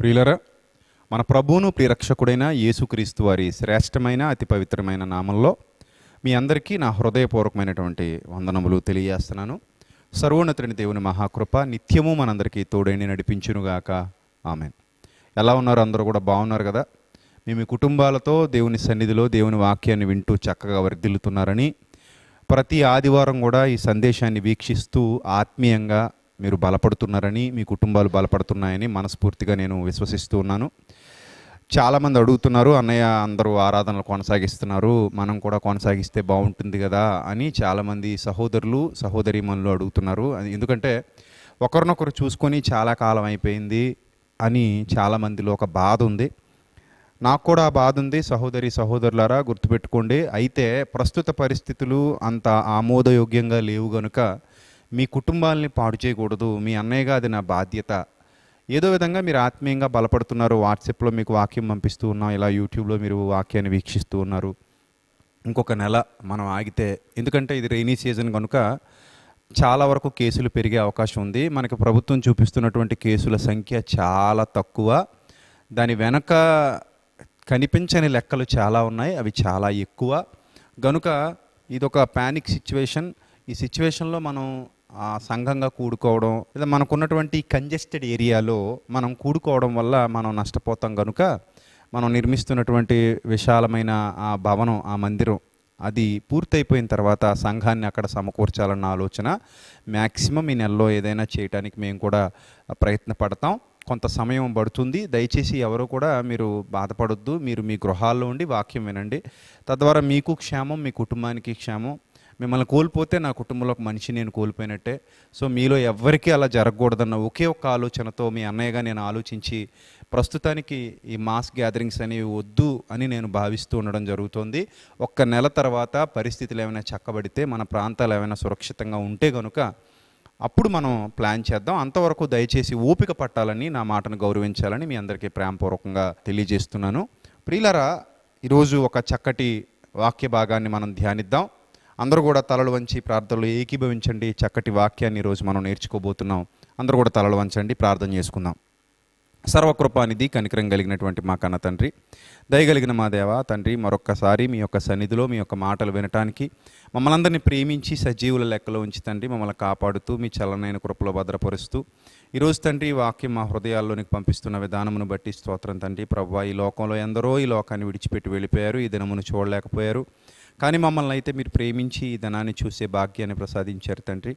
ప్రియులరా మన ప్రభువును ప్రియరక్షకుడైన యేసుక్రీస్తు వారి శ్రేష్టమైన అతి పవిత్రమైన నామంలో మీ అందరికీ నా హృదయపూర్వకమైనటువంటి వందనములు తెలియజేస్తున్నాను సర్వోన్నతుని దేవుని మహాకృప నిత్యము మనందరికీ తోడైని నడిపించునుగాక ఆమె ఎలా ఉన్నారు అందరూ కూడా బాగున్నారు కదా మీ మీ కుటుంబాలతో దేవుని సన్నిధిలో దేవుని వాక్యాన్ని వింటూ చక్కగా వర్దిల్లుతున్నారని ప్రతి ఆదివారం కూడా ఈ సందేశాన్ని వీక్షిస్తూ ఆత్మీయంగా మీరు బలపడుతున్నారని మీ కుటుంబాలు బలపడుతున్నాయని మనస్ఫూర్తిగా నేను విశ్వసిస్తూ ఉన్నాను చాలామంది అడుగుతున్నారు అన్నయ్య అందరూ ఆరాధనలు కొనసాగిస్తున్నారు మనం కూడా కొనసాగిస్తే బాగుంటుంది కదా అని చాలామంది సహోదరులు సహోదరీమణులు అడుగుతున్నారు ఎందుకంటే ఒకరినొకరు చూసుకొని చాలా కాలం అయిపోయింది అని చాలామందిలో ఒక బాధ ఉంది నాకు కూడా బాధ ఉంది సహోదరి సహోదరులారా గుర్తుపెట్టుకోండి అయితే ప్రస్తుత పరిస్థితులు అంత ఆమోదయోగ్యంగా లేవు కనుక మీ కుటుంబాలని పాడు చేయకూడదు మీ అన్నయ్యగా అది నా బాధ్యత ఏదో విధంగా మీరు ఆత్మీయంగా బలపడుతున్నారు వాట్సాప్లో మీకు వాక్యం పంపిస్తూ ఉన్నాం ఇలా యూట్యూబ్లో మీరు వాక్యాన్ని వీక్షిస్తూ ఉన్నారు ఇంకొక నెల మనం ఆగితే ఎందుకంటే ఇది రెయినీ సీజన్ కనుక చాలా వరకు కేసులు పెరిగే అవకాశం ఉంది మనకి ప్రభుత్వం చూపిస్తున్నటువంటి కేసుల సంఖ్య చాలా తక్కువ దాని వెనక కనిపించని లెక్కలు చాలా ఉన్నాయి అవి చాలా ఎక్కువ గనుక ఇదొక ప్యానిక్ సిచ్యువేషన్ ఈ సిచ్యువేషన్లో మనం సంఘంగా కూడుకోవడం లేదా మనకున్నటువంటి కంజెస్టెడ్ ఏరియాలో మనం కూడుకోవడం వల్ల మనం నష్టపోతాం కనుక మనం నిర్మిస్తున్నటువంటి విశాలమైన ఆ భవనం ఆ మందిరం అది పూర్తయిపోయిన తర్వాత సంఘాన్ని అక్కడ సమకూర్చాలన్న ఆలోచన మ్యాక్సిమం ఈ నెలలో ఏదైనా చేయడానికి మేము కూడా ప్రయత్నపడతాం కొంత సమయం పడుతుంది దయచేసి ఎవరు కూడా మీరు బాధపడొద్దు మీరు మీ గృహాల్లో ఉండి వాక్యం వినండి తద్వారా మీకు క్షేమం మీ కుటుంబానికి క్షేమం మిమ్మల్ని కోల్పోతే నా కుటుంబంలో ఒక మనిషి నేను కోల్పోయినట్టే సో మీలో ఎవరికీ అలా జరగకూడదన్న ఒకే ఒక్క ఆలోచనతో మీ అన్నయ్యగా నేను ఆలోచించి ప్రస్తుతానికి ఈ మాస్ గ్యాదరింగ్స్ అనేవి వద్దు అని నేను భావిస్తూ ఉండడం జరుగుతోంది ఒక్క నెల తర్వాత పరిస్థితులు ఏమైనా చక్కబడితే మన ప్రాంతాలు ఏమైనా సురక్షితంగా ఉంటే కనుక అప్పుడు మనం ప్లాన్ చేద్దాం అంతవరకు దయచేసి ఓపిక పట్టాలని నా మాటను గౌరవించాలని మీ అందరికీ ప్రేమపూర్వకంగా తెలియజేస్తున్నాను ప్రియులరా ఈరోజు ఒక చక్కటి వాక్య భాగాన్ని మనం ధ్యానిద్దాం అందరూ కూడా తలలు వంచి ప్రార్థనలు ఏకీభవించండి చక్కటి వాక్యాన్ని ఈరోజు మనం నేర్చుకోబోతున్నాం అందరూ కూడా తలలు వంచండి ప్రార్థన చేసుకుందాం సర్వకృపానిధి కనికరం కలిగినటువంటి మా కన్న తండ్రి దయగలిగిన మా దేవ తండ్రి మరొక్కసారి మీ యొక్క సన్నిధిలో మీ యొక్క మాటలు వినటానికి మమ్మల్ని అందరినీ ప్రేమించి సజీవుల లెక్కలో ఉంచి తండ్రి మమ్మల్ని కాపాడుతూ మీ చలనైన కృపలో భద్రపరుస్తూ ఈరోజు తండ్రి వాక్యం మా హృదయాల్లోనికి పంపిస్తున్న విధానమును బట్టి స్తోత్రం తండ్రి ప్రభు ఈ లోకంలో ఎందరో ఈ లోకాన్ని విడిచిపెట్టి వెళ్ళిపోయారు ఈ దినమును చూడలేకపోయారు కానీ మమ్మల్ని అయితే మీరు ప్రేమించి ఈ ధనాన్ని చూసే భాగ్యాన్ని ప్రసాదించారు తండ్రి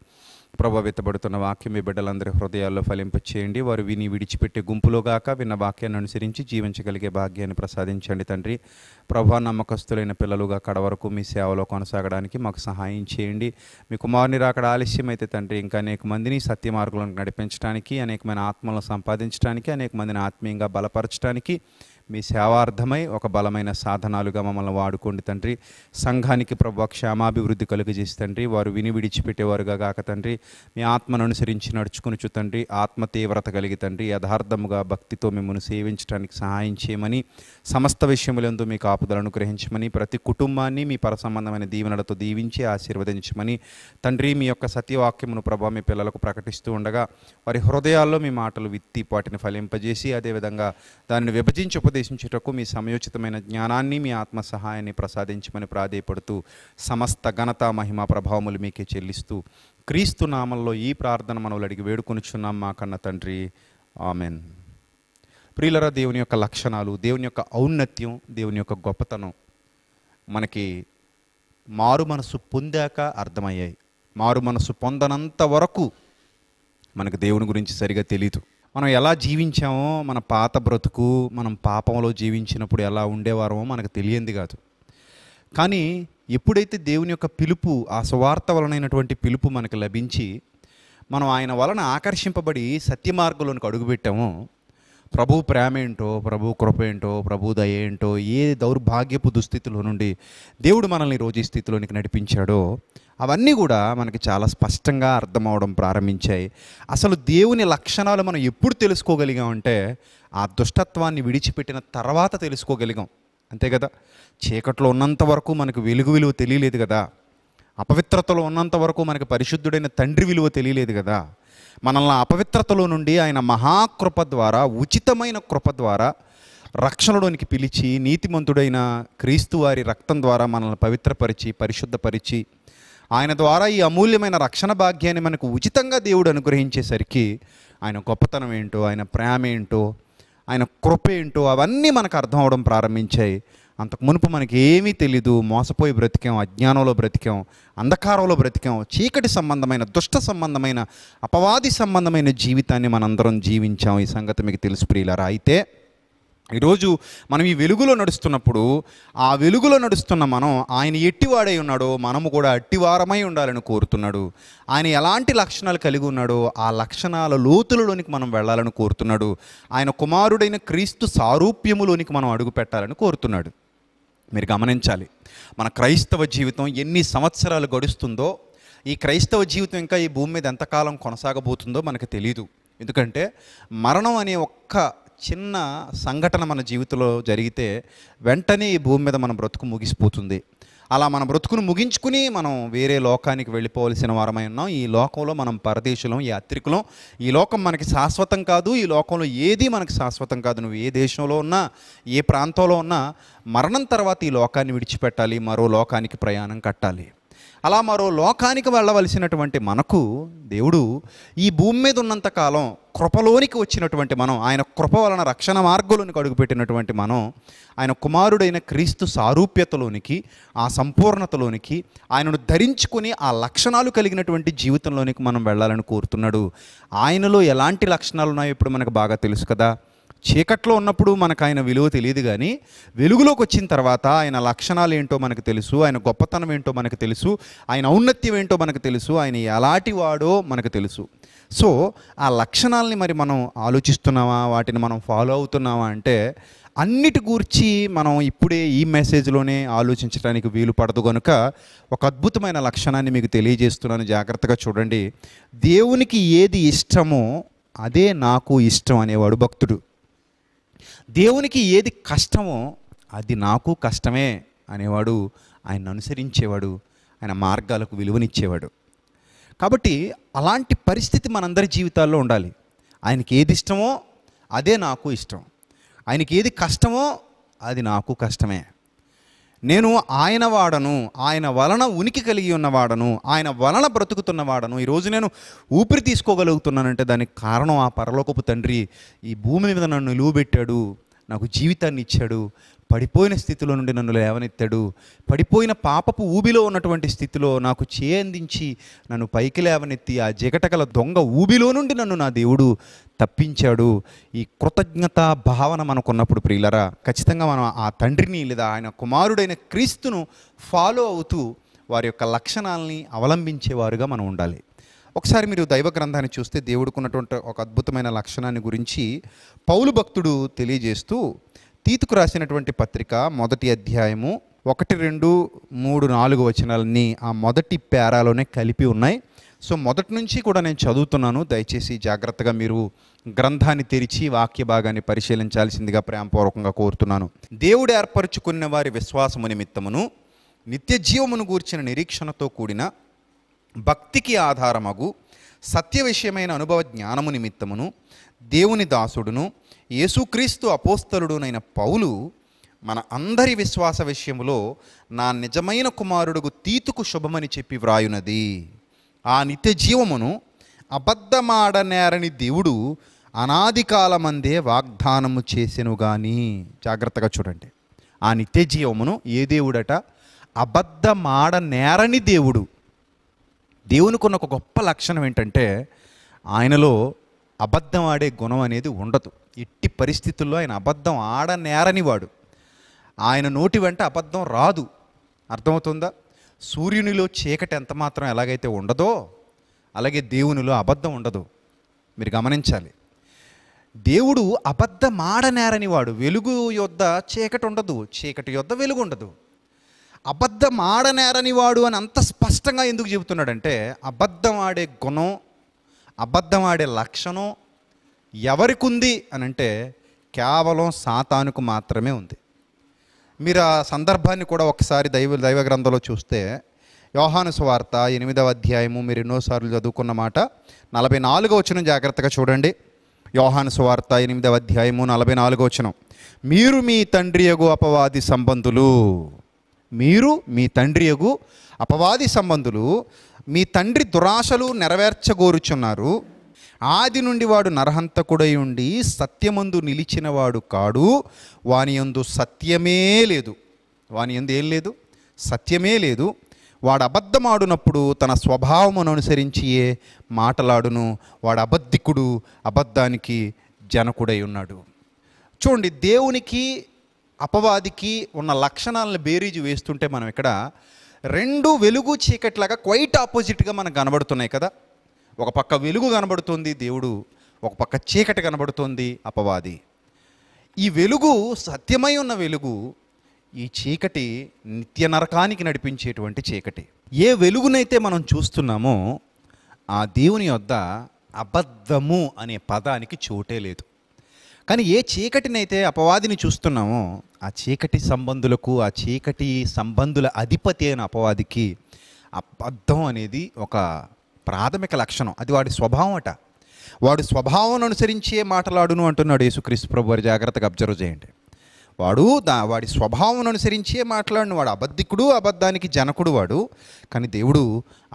ప్రభావితపడుతున్న వాక్యం మీ బిడ్డలందరి హృదయాల్లో ఫలింప చేయండి వారు విని విడిచిపెట్టే గుంపులోగాక విన్న వాక్యాన్ని అనుసరించి జీవించగలిగే భాగ్యాన్ని ప్రసాదించండి తండ్రి ప్రభా నమ్మకస్తులైన పిల్లలుగా కడ వరకు మీ సేవలో కొనసాగడానికి మాకు సహాయం చేయండి మీ కుమారుని రాకడ ఆలస్యం అయితే తండ్రి ఇంకా అనేక మందిని సత్య మార్గంలో నడిపించడానికి అనేకమైన ఆత్మలను సంపాదించడానికి అనేక మందిని ఆత్మీయంగా బలపరచడానికి మీ సేవార్థమై ఒక బలమైన సాధనాలుగా మమ్మల్ని వాడుకోండి తండ్రి సంఘానికి ప్రభు క్షేమాభివృద్ధి కలుగజేసి తండ్రి వారు విని విడిచిపెట్టేవారుగా కాక తండ్రి మీ ఆత్మను అనుసరించి నడుచుకుని తండ్రి ఆత్మ తీవ్రత కలిగి తండ్రి యథార్థముగా భక్తితో మిమ్మల్ని సేవించడానికి సహాయం చేయమని సమస్త విషయములందు మీ కాపుదలను అనుగ్రహించమని ప్రతి కుటుంబాన్ని మీ పరసంబంధమైన దీవెనలతో దీవించి ఆశీర్వదించమని తండ్రి మీ యొక్క సత్యవాక్యమును ప్రభా మీ పిల్లలకు ప్రకటిస్తూ ఉండగా వారి హృదయాల్లో మీ మాటలు విత్తి వాటిని ఫలింపజేసి అదేవిధంగా దానిని విభజించి ఉపదేశించుటకు మీ సమయోచితమైన జ్ఞానాన్ని మీ ఆత్మ సహాయాన్ని ప్రసాదించమని ప్రాధేయపడుతూ సమస్త ఘనత మహిమ ప్రభావములు మీకే చెల్లిస్తూ క్రీస్తు నామంలో ఈ ప్రార్థన మనవులు అడిగి వేడుకొనిచున్నాం మా కన్న తండ్రి ఆమెన్ ప్రియులర దేవుని యొక్క లక్షణాలు దేవుని యొక్క ఔన్నత్యం దేవుని యొక్క గొప్పతనం మనకి మారు మనసు పొందాక అర్థమయ్యాయి మారు మనసు పొందనంత వరకు మనకు దేవుని గురించి సరిగా తెలీదు మనం ఎలా జీవించామో మన పాత బ్రతుకు మనం పాపంలో జీవించినప్పుడు ఎలా ఉండేవారమో మనకు తెలియంది కాదు కానీ ఎప్పుడైతే దేవుని యొక్క పిలుపు ఆ స్వార్త వలనైనటువంటి పిలుపు మనకు లభించి మనం ఆయన వలన ఆకర్షింపబడి మార్గంలోనికి అడుగుపెట్టామో ప్రభు ప్రేమ ఏంటో ప్రభు కృప ఏంటో ప్రభు దయ ఏంటో ఏ దౌర్భాగ్యపు దుస్థితిలో నుండి దేవుడు మనల్ని రోజు స్థితిలోనికి నడిపించాడో అవన్నీ కూడా మనకి చాలా స్పష్టంగా అర్థమవడం ప్రారంభించాయి అసలు దేవుని లక్షణాలు మనం ఎప్పుడు తెలుసుకోగలిగాం అంటే ఆ దుష్టత్వాన్ని విడిచిపెట్టిన తర్వాత తెలుసుకోగలిగాం అంతే కదా చీకట్లో ఉన్నంత వరకు మనకు వెలుగు విలువ తెలియలేదు కదా అపవిత్రతలో ఉన్నంత వరకు మనకి పరిశుద్ధుడైన తండ్రి విలువ తెలియలేదు కదా మనల్ని అపవిత్రతలో నుండి ఆయన మహాకృప ద్వారా ఉచితమైన కృప ద్వారా రక్షణలోనికి పిలిచి నీతిమంతుడైన క్రీస్తువారి రక్తం ద్వారా మనల్ని పవిత్రపరిచి పరిశుద్ధపరిచి ఆయన ద్వారా ఈ అమూల్యమైన రక్షణ భాగ్యాన్ని మనకు ఉచితంగా దేవుడు అనుగ్రహించేసరికి ఆయన గొప్పతనం ఏంటో ఆయన ప్రేమ ఏంటో ఆయన కృప ఏంటో అవన్నీ మనకు అర్థం అవడం ప్రారంభించాయి అంతకు మునుపు మనకి ఏమీ తెలీదు మోసపోయి బ్రతికాం అజ్ఞానంలో బ్రతికాం అంధకారంలో బ్రతికాం చీకటి సంబంధమైన దుష్ట సంబంధమైన అపవాది సంబంధమైన జీవితాన్ని మనందరం జీవించాం ఈ సంగతి మీకు తెలుసు ప్రియులరా అయితే ఈరోజు మనం ఈ వెలుగులో నడుస్తున్నప్పుడు ఆ వెలుగులో నడుస్తున్న మనం ఆయన ఎట్టివాడై ఉన్నాడో మనము కూడా అట్టివారమై ఉండాలని కోరుతున్నాడు ఆయన ఎలాంటి లక్షణాలు కలిగి ఉన్నాడో ఆ లక్షణాల లోతులలోనికి మనం వెళ్ళాలని కోరుతున్నాడు ఆయన కుమారుడైన క్రీస్తు సారూప్యములోనికి మనం అడుగు పెట్టాలని కోరుతున్నాడు మీరు గమనించాలి మన క్రైస్తవ జీవితం ఎన్ని సంవత్సరాలు గడుస్తుందో ఈ క్రైస్తవ జీవితం ఇంకా ఈ భూమి మీద ఎంతకాలం కొనసాగబోతుందో మనకు తెలియదు ఎందుకంటే మరణం అనే ఒక్క చిన్న సంఘటన మన జీవితంలో జరిగితే వెంటనే ఈ భూమి మీద మన బ్రతుకు ముగిసిపోతుంది అలా మన బ్రతుకును ముగించుకుని మనం వేరే లోకానికి వెళ్ళిపోవలసిన వారమై ఉన్నాం ఈ లోకంలో మనం పరదేశులం ఈ అత్రికులం ఈ లోకం మనకి శాశ్వతం కాదు ఈ లోకంలో ఏది మనకి శాశ్వతం కాదు నువ్వు ఏ దేశంలో ఉన్నా ఏ ప్రాంతంలో ఉన్నా మరణం తర్వాత ఈ లోకాన్ని విడిచిపెట్టాలి మరో లోకానికి ప్రయాణం కట్టాలి అలా మరో లోకానికి వెళ్ళవలసినటువంటి మనకు దేవుడు ఈ భూమి మీద ఉన్నంతకాలం కృపలోనికి వచ్చినటువంటి మనం ఆయన కృప వలన రక్షణ మార్గంలోనికి అడుగుపెట్టినటువంటి మనం ఆయన కుమారుడైన క్రీస్తు సారూప్యతలోనికి ఆ సంపూర్ణతలోనికి ఆయనను ధరించుకొని ఆ లక్షణాలు కలిగినటువంటి జీవితంలోనికి మనం వెళ్ళాలని కోరుతున్నాడు ఆయనలో ఎలాంటి లక్షణాలు ఉన్నాయో ఇప్పుడు మనకు బాగా తెలుసు కదా చీకట్లో ఉన్నప్పుడు మనకు ఆయన విలువ తెలియదు కానీ వెలుగులోకి వచ్చిన తర్వాత ఆయన లక్షణాలు ఏంటో మనకు తెలుసు ఆయన గొప్పతనం ఏంటో మనకు తెలుసు ఆయన ఔన్నత్యం ఏంటో మనకు తెలుసు ఆయన ఎలాంటి వాడో మనకు తెలుసు సో ఆ లక్షణాలని మరి మనం ఆలోచిస్తున్నామా వాటిని మనం ఫాలో అవుతున్నామా అంటే అన్నిటి గూర్చి మనం ఇప్పుడే ఈ మెసేజ్లోనే ఆలోచించడానికి వీలు పడదు కనుక ఒక అద్భుతమైన లక్షణాన్ని మీకు తెలియజేస్తున్నాను జాగ్రత్తగా చూడండి దేవునికి ఏది ఇష్టమో అదే నాకు ఇష్టం అనేవాడు భక్తుడు దేవునికి ఏది కష్టమో అది నాకు కష్టమే అనేవాడు ఆయన అనుసరించేవాడు ఆయన మార్గాలకు విలువనిచ్చేవాడు కాబట్టి అలాంటి పరిస్థితి మనందరి జీవితాల్లో ఉండాలి ఆయనకి ఏది ఇష్టమో అదే నాకు ఇష్టం ఆయనకి ఏది కష్టమో అది నాకు కష్టమే నేను ఆయన వాడను ఆయన వలన ఉనికి కలిగి ఉన్నవాడను ఆయన వలన బ్రతుకుతున్నవాడను ఈరోజు నేను ఊపిరి తీసుకోగలుగుతున్నానంటే దానికి కారణం ఆ పరలోకపు తండ్రి ఈ భూమి మీద నన్ను నిలువబెట్టాడు నాకు జీవితాన్ని ఇచ్చాడు పడిపోయిన స్థితిలో నుండి నన్ను లేవనెత్తాడు పడిపోయిన పాపపు ఊబిలో ఉన్నటువంటి స్థితిలో నాకు చేయందించి నన్ను పైకి లేవనెత్తి ఆ జగటగల దొంగ ఊబిలో నుండి నన్ను నా దేవుడు తప్పించాడు ఈ కృతజ్ఞత భావన మనకున్నప్పుడు ప్రియులరా ఖచ్చితంగా మనం ఆ తండ్రిని లేదా ఆయన కుమారుడైన క్రీస్తును ఫాలో అవుతూ వారి యొక్క లక్షణాలని అవలంబించేవారుగా మనం ఉండాలి ఒకసారి మీరు దైవ గ్రంథాన్ని చూస్తే దేవుడుకున్నటువంటి ఒక అద్భుతమైన లక్షణాన్ని గురించి పౌలు భక్తుడు తెలియజేస్తూ తీతుకు రాసినటువంటి పత్రిక మొదటి అధ్యాయము ఒకటి రెండు మూడు నాలుగు వచనాలన్నీ ఆ మొదటి పేరాలోనే కలిపి ఉన్నాయి సో మొదటి నుంచి కూడా నేను చదువుతున్నాను దయచేసి జాగ్రత్తగా మీరు గ్రంథాన్ని తెరిచి వాక్య భాగాన్ని పరిశీలించాల్సిందిగా ప్రేమపూర్వకంగా కోరుతున్నాను దేవుడు ఏర్పరచుకున్న వారి విశ్వాసము నిమిత్తమును నిత్య జీవమును గూర్చిన నిరీక్షణతో కూడిన భక్తికి ఆధారమగు సత్య విషయమైన అనుభవ జ్ఞానము నిమిత్తమును దేవుని దాసుడును యేసుక్రీస్తు అపోస్తలుడునైన పౌలు మన అందరి విశ్వాస విషయములో నా నిజమైన కుమారుడుకు తీతుకు శుభమని చెప్పి వ్రాయునది ఆ నిత్య జీవమును అబద్ధమాడనేరని దేవుడు అనాది కాలమందే వాగ్దానము చేసెను గాని జాగ్రత్తగా చూడండి ఆ నిత్య జీవమును ఏ దేవుడట అబద్ధమాడనేరని దేవుడు దేవునికి ఉన్న ఒక గొప్ప లక్షణం ఏంటంటే ఆయనలో అబద్ధం ఆడే గుణం అనేది ఉండదు ఎట్టి పరిస్థితుల్లో ఆయన అబద్ధం ఆడనేరని వాడు ఆయన నోటి వెంట అబద్ధం రాదు అర్థమవుతుందా సూర్యునిలో చీకటి ఎంత మాత్రం ఎలాగైతే ఉండదో అలాగే దేవునిలో అబద్ధం ఉండదు మీరు గమనించాలి దేవుడు అబద్ధమాడనేరని వాడు వెలుగు యొద్ద చీకటి ఉండదు చీకటి యొద్ద వెలుగు ఉండదు అబద్ధం ఆడనేరని వాడు అని అంత స్పష్టంగా ఎందుకు చెబుతున్నాడంటే అబద్ధం ఆడే గుణం అబద్ధం ఆడే లక్షణం ఎవరికి ఉంది అని అంటే కేవలం సాతానుకు మాత్రమే ఉంది మీరు ఆ సందర్భాన్ని కూడా ఒకసారి దైవ దైవ గ్రంథంలో చూస్తే యోహాను స్వార్త ఎనిమిదవ అధ్యాయము మీరు ఎన్నోసార్లు చదువుకున్న మాట నలభై నాలుగో వచనం జాగ్రత్తగా చూడండి యోహాను స్వార్త ఎనిమిదవ అధ్యాయము నలభై నాలుగో వచనం మీరు మీ తండ్రి ఎగు అపవాది సంబంధులు మీరు మీ తండ్రి యగు అపవాది సంబంధులు మీ తండ్రి దురాశలు నెరవేర్చగోరుచున్నారు ఆది నుండి వాడు నరహంతకుడై ఉండి సత్యమందు నిలిచినవాడు కాడు వాని ఎందు సత్యమే లేదు వాని ఎందు ఏం లేదు సత్యమే లేదు వాడు అబద్ధమాడునప్పుడు తన స్వభావమును అనుసరించియే మాటలాడును వాడు అబద్ధికుడు అబద్ధానికి జనకుడై ఉన్నాడు చూడండి దేవునికి అపవాదికి ఉన్న లక్షణాలను బేరీజు వేస్తుంటే మనం ఇక్కడ రెండు వెలుగు చీకట్లాగా క్వైట్ ఆపోజిట్గా మనకు కనబడుతున్నాయి కదా ఒక పక్క వెలుగు కనబడుతుంది దేవుడు ఒక పక్క చీకటి కనబడుతుంది అపవాది ఈ వెలుగు సత్యమై ఉన్న వెలుగు ఈ చీకటి నిత్య నరకానికి నడిపించేటువంటి చీకటి ఏ వెలుగునైతే మనం చూస్తున్నామో ఆ దేవుని వద్ద అబద్ధము అనే పదానికి చోటే లేదు కానీ ఏ చీకటినైతే అపవాదిని చూస్తున్నామో ఆ చీకటి సంబంధులకు ఆ చీకటి సంబంధుల అధిపతి అయిన అపవాదికి అబద్ధం అనేది ఒక ప్రాథమిక లక్షణం అది వాడి స్వభావం అట వాడు స్వభావం అనుసరించే మాటలాడును అంటున్నాడు యేసుక్రీస్తు ప్రభు వారి జాగ్రత్తగా అబ్జర్వ్ చేయండి వాడు దా వాడి స్వభావం అనుసరించే మాట్లాడిన వాడు అబద్ధికుడు అబద్ధానికి జనకుడు వాడు కానీ దేవుడు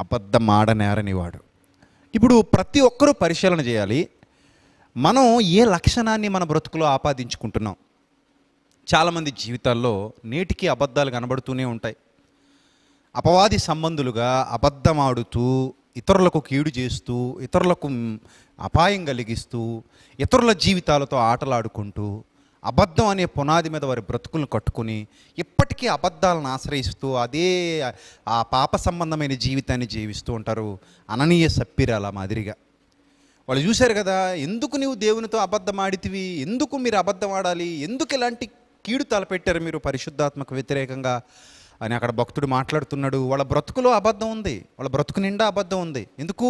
అబద్ధ మాడనేరని వాడు ఇప్పుడు ప్రతి ఒక్కరూ పరిశీలన చేయాలి మనం ఏ లక్షణాన్ని మన బ్రతుకులో ఆపాదించుకుంటున్నాం చాలామంది జీవితాల్లో నేటికి అబద్ధాలు కనబడుతూనే ఉంటాయి అపవాది సంబంధులుగా అబద్ధం ఆడుతూ ఇతరులకు కీడు చేస్తూ ఇతరులకు అపాయం కలిగిస్తూ ఇతరుల జీవితాలతో ఆటలాడుకుంటూ అబద్ధం అనే పునాది మీద వారి బ్రతుకులను కట్టుకుని ఇప్పటికీ అబద్ధాలను ఆశ్రయిస్తూ అదే ఆ పాప సంబంధమైన జీవితాన్ని జీవిస్తూ ఉంటారు అననీయ సప్పిరాల మాదిరిగా వాళ్ళు చూశారు కదా ఎందుకు నీవు దేవునితో అబద్ధం ఆడితివి ఎందుకు మీరు అబద్ధం ఆడాలి ఎందుకు ఇలాంటి కీడు తలపెట్టారు మీరు పరిశుద్ధాత్మక వ్యతిరేకంగా అని అక్కడ భక్తుడు మాట్లాడుతున్నాడు వాళ్ళ బ్రతుకులో అబద్ధం ఉంది వాళ్ళ బ్రతుకు నిండా అబద్ధం ఉంది ఎందుకు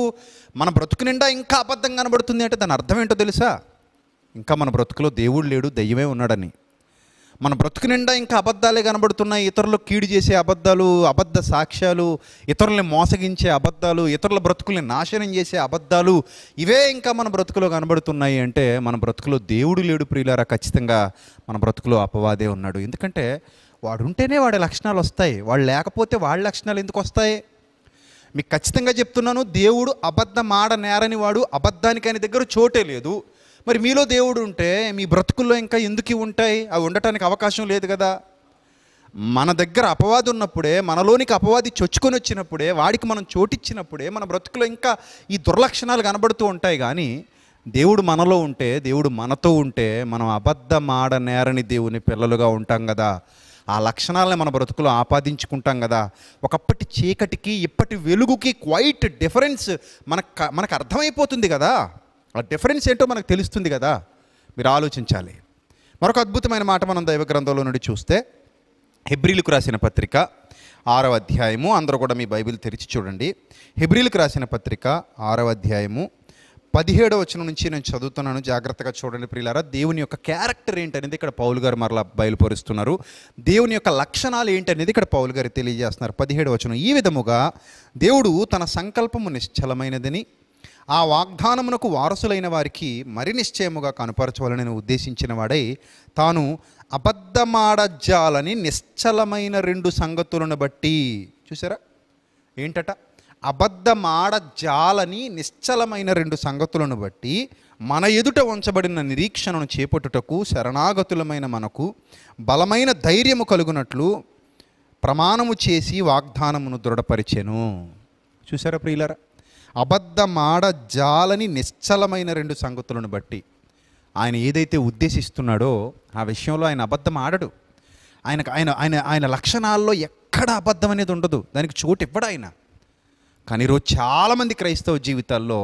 మన బ్రతుకు నిండా ఇంకా అబద్ధం కనబడుతుంది అంటే దాని అర్థం ఏంటో తెలుసా ఇంకా మన బ్రతుకులో దేవుడు లేడు దయ్యమే ఉన్నాడని మన బ్రతుకు నిండా ఇంకా అబద్ధాలే కనబడుతున్నాయి ఇతరులు కీడు చేసే అబద్ధాలు అబద్ధ సాక్ష్యాలు ఇతరుల్ని మోసగించే అబద్ధాలు ఇతరుల బ్రతుకుల్ని నాశనం చేసే అబద్ధాలు ఇవే ఇంకా మన బ్రతుకులో కనబడుతున్నాయి అంటే మన బ్రతుకులో దేవుడు లేడు ప్రియులారా ఖచ్చితంగా మన బ్రతుకులో అపవాదే ఉన్నాడు ఎందుకంటే వాడు ఉంటేనే వాడి లక్షణాలు వస్తాయి వాడు లేకపోతే వాడి లక్షణాలు ఎందుకు వస్తాయి మీకు ఖచ్చితంగా చెప్తున్నాను దేవుడు అబద్ధం నేరని వాడు అబద్ధానికి ఆయన దగ్గర చోటే లేదు మరి మీలో దేవుడు ఉంటే మీ బ్రతుకుల్లో ఇంకా ఎందుకు ఉంటాయి అవి ఉండటానికి అవకాశం లేదు కదా మన దగ్గర అపవాది ఉన్నప్పుడే మనలోనికి అపవాది చొచ్చుకొని వచ్చినప్పుడే వాడికి మనం చోటిచ్చినప్పుడే మన బ్రతుకులో ఇంకా ఈ దుర్లక్షణాలు కనబడుతూ ఉంటాయి కానీ దేవుడు మనలో ఉంటే దేవుడు మనతో ఉంటే మనం అబద్ధమాడ నేరని దేవుని పిల్లలుగా ఉంటాం కదా ఆ లక్షణాలని మన బ్రతుకులో ఆపాదించుకుంటాం కదా ఒకప్పటి చీకటికి ఇప్పటి వెలుగుకి క్వైట్ డిఫరెన్స్ మనకు మనకు అర్థమైపోతుంది కదా ఆ డిఫరెన్స్ ఏంటో మనకు తెలుస్తుంది కదా మీరు ఆలోచించాలి మరొక అద్భుతమైన మాట మనం దైవ గ్రంథంలో నుండి చూస్తే హెబ్రిలకు రాసిన పత్రిక ఆరవ అధ్యాయము అందరూ కూడా మీ బైబిల్ తెరిచి చూడండి హెబ్రిలకు రాసిన పత్రిక ఆరవ అధ్యాయము పదిహేడవ వచనం నుంచి నేను చదువుతున్నాను జాగ్రత్తగా చూడండి ప్రియులారా దేవుని యొక్క క్యారెక్టర్ ఏంటనేది ఇక్కడ పౌలు గారు మరలా బయలుపరుస్తున్నారు దేవుని యొక్క లక్షణాలు ఏంటనేది ఇక్కడ పౌలు గారు తెలియజేస్తున్నారు పదిహేడు వచనం ఈ విధముగా దేవుడు తన సంకల్పము నిశ్చలమైనదని ఆ వాగ్దానమునకు వారసులైన వారికి మరి నిశ్చయముగా కనపరచవాలని ఉద్దేశించిన వాడై తాను అబద్ధమాడజాలని నిశ్చలమైన రెండు సంగతులను బట్టి చూసారా ఏంటట అబద్ధమాడజాలని నిశ్చలమైన రెండు సంగతులను బట్టి మన ఎదుట ఉంచబడిన నిరీక్షణను చేపట్టుటకు శరణాగతులమైన మనకు బలమైన ధైర్యము కలుగునట్లు ప్రమాణము చేసి వాగ్దానమును దృఢపరిచెను చూసారా ప్రియులరా అబద్ధమాడ జాలని నిశ్చలమైన రెండు సంగతులను బట్టి ఆయన ఏదైతే ఉద్దేశిస్తున్నాడో ఆ విషయంలో ఆయన అబద్ధం ఆడడు ఆయనకు ఆయన ఆయన ఆయన లక్షణాల్లో ఎక్కడ అబద్ధం అనేది ఉండదు దానికి చోటు ఇవ్వడు ఆయన కానీ ఈరోజు చాలామంది క్రైస్తవ జీవితాల్లో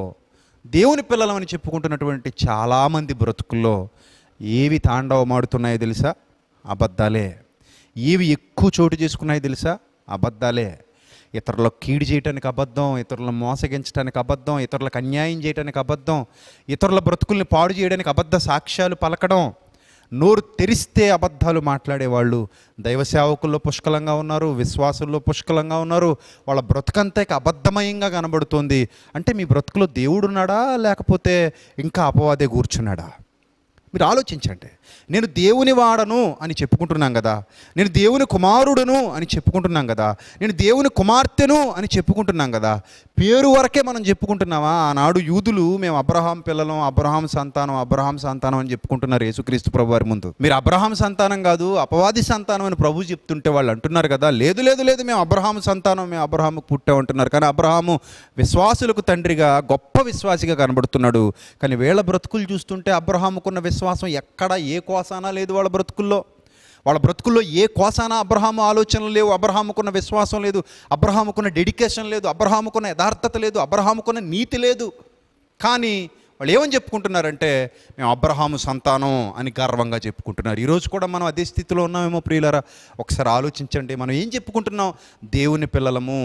దేవుని పిల్లలమని చెప్పుకుంటున్నటువంటి చాలామంది బ్రతుకుల్లో ఏవి తాండవమాడుతున్నాయో తెలుసా అబద్ధాలే ఏవి ఎక్కువ చోటు చేసుకున్నాయో తెలుసా అబద్ధాలే ఇతరులకు కీడు చేయటానికి అబద్ధం ఇతరులను మోసగించడానికి అబద్ధం ఇతరులకు అన్యాయం చేయడానికి అబద్ధం ఇతరుల బ్రతుకుల్ని పాడు చేయడానికి అబద్ధ సాక్ష్యాలు పలకడం నోరు తెరిస్తే అబద్ధాలు మాట్లాడేవాళ్ళు దైవ సేవకుల్లో పుష్కలంగా ఉన్నారు విశ్వాసుల్లో పుష్కలంగా ఉన్నారు వాళ్ళ బ్రతుకంతా అబద్ధమయంగా కనబడుతుంది అంటే మీ బ్రతుకులో దేవుడున్నాడా లేకపోతే ఇంకా అపవాదే కూర్చున్నాడా మీరు ఆలోచించండి నేను దేవుని వాడను అని చెప్పుకుంటున్నాం కదా నేను దేవుని కుమారుడును అని చెప్పుకుంటున్నాం కదా నేను దేవుని కుమార్తెను అని చెప్పుకుంటున్నాం కదా పేరు వరకే మనం చెప్పుకుంటున్నామా ఆనాడు యూదులు మేము అబ్రహాం పిల్లలం అబ్రహాం సంతానం అబ్రహాం సంతానం అని చెప్పుకుంటున్నారు యేసుక్రీస్తు ప్రభు వారి ముందు మీరు అబ్రహాం సంతానం కాదు అపవాది సంతానం అని ప్రభు చెప్తుంటే వాళ్ళు అంటున్నారు కదా లేదు లేదు లేదు మేము అబ్రహాం సంతానం మేము పుట్టే అంటున్నారు కానీ అబ్రహాము విశ్వాసులకు తండ్రిగా గొప్ప విశ్వాసిగా కనబడుతున్నాడు కానీ వీళ్ళ బ్రతుకులు చూస్తుంటే అబ్రహాముకున్న విశ్వాసం ఎక్కడ ఏ ఏ కోసానా లేదు వాళ్ళ బ్రతుకుల్లో వాళ్ళ బ్రతుకుల్లో ఏ కోసాన అబ్రహాము ఆలోచనలు లేవు అబ్రహాముకున్న విశ్వాసం లేదు అబ్రహాముకున్న డెడికేషన్ లేదు అబ్రహాముకున్న యథార్థత లేదు అబ్రహాముకున్న నీతి లేదు కానీ వాళ్ళు ఏమని చెప్పుకుంటున్నారంటే మేము అబ్రహాము సంతానం అని గర్వంగా చెప్పుకుంటున్నారు ఈరోజు కూడా మనం అదే స్థితిలో ఉన్నామేమో ప్రియులరా ఒకసారి ఆలోచించండి మనం ఏం చెప్పుకుంటున్నాం దేవుని పిల్లలము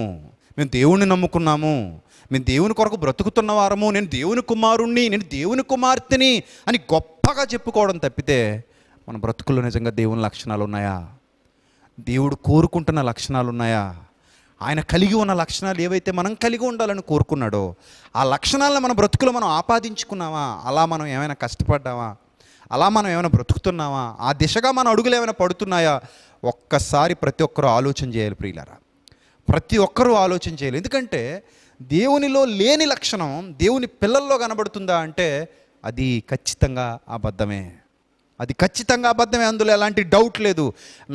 మేము దేవుణ్ణి నమ్ముకున్నాము మేము దేవుని కొరకు బ్రతుకుతున్న వారము నేను దేవుని కుమారుణ్ణి నేను దేవుని కుమార్తెని అని గొప్పగా చెప్పుకోవడం తప్పితే మన బ్రతుకుల్లో నిజంగా దేవుని లక్షణాలు ఉన్నాయా దేవుడు కోరుకుంటున్న లక్షణాలు ఉన్నాయా ఆయన కలిగి ఉన్న లక్షణాలు ఏవైతే మనం కలిగి ఉండాలని కోరుకున్నాడో ఆ లక్షణాలను మన బ్రతుకులు మనం ఆపాదించుకున్నామా అలా మనం ఏమైనా కష్టపడ్డామా అలా మనం ఏమైనా బ్రతుకుతున్నామా ఆ దిశగా మన అడుగులు ఏమైనా పడుతున్నాయా ఒక్కసారి ప్రతి ఒక్కరూ ఆలోచన చేయాలి ప్రియులరా ప్రతి ఒక్కరూ ఆలోచన చేయాలి ఎందుకంటే దేవునిలో లేని లక్షణం దేవుని పిల్లల్లో కనబడుతుందా అంటే అది ఖచ్చితంగా అబద్ధమే అది ఖచ్చితంగా అబద్ధమే అందులో ఎలాంటి డౌట్ లేదు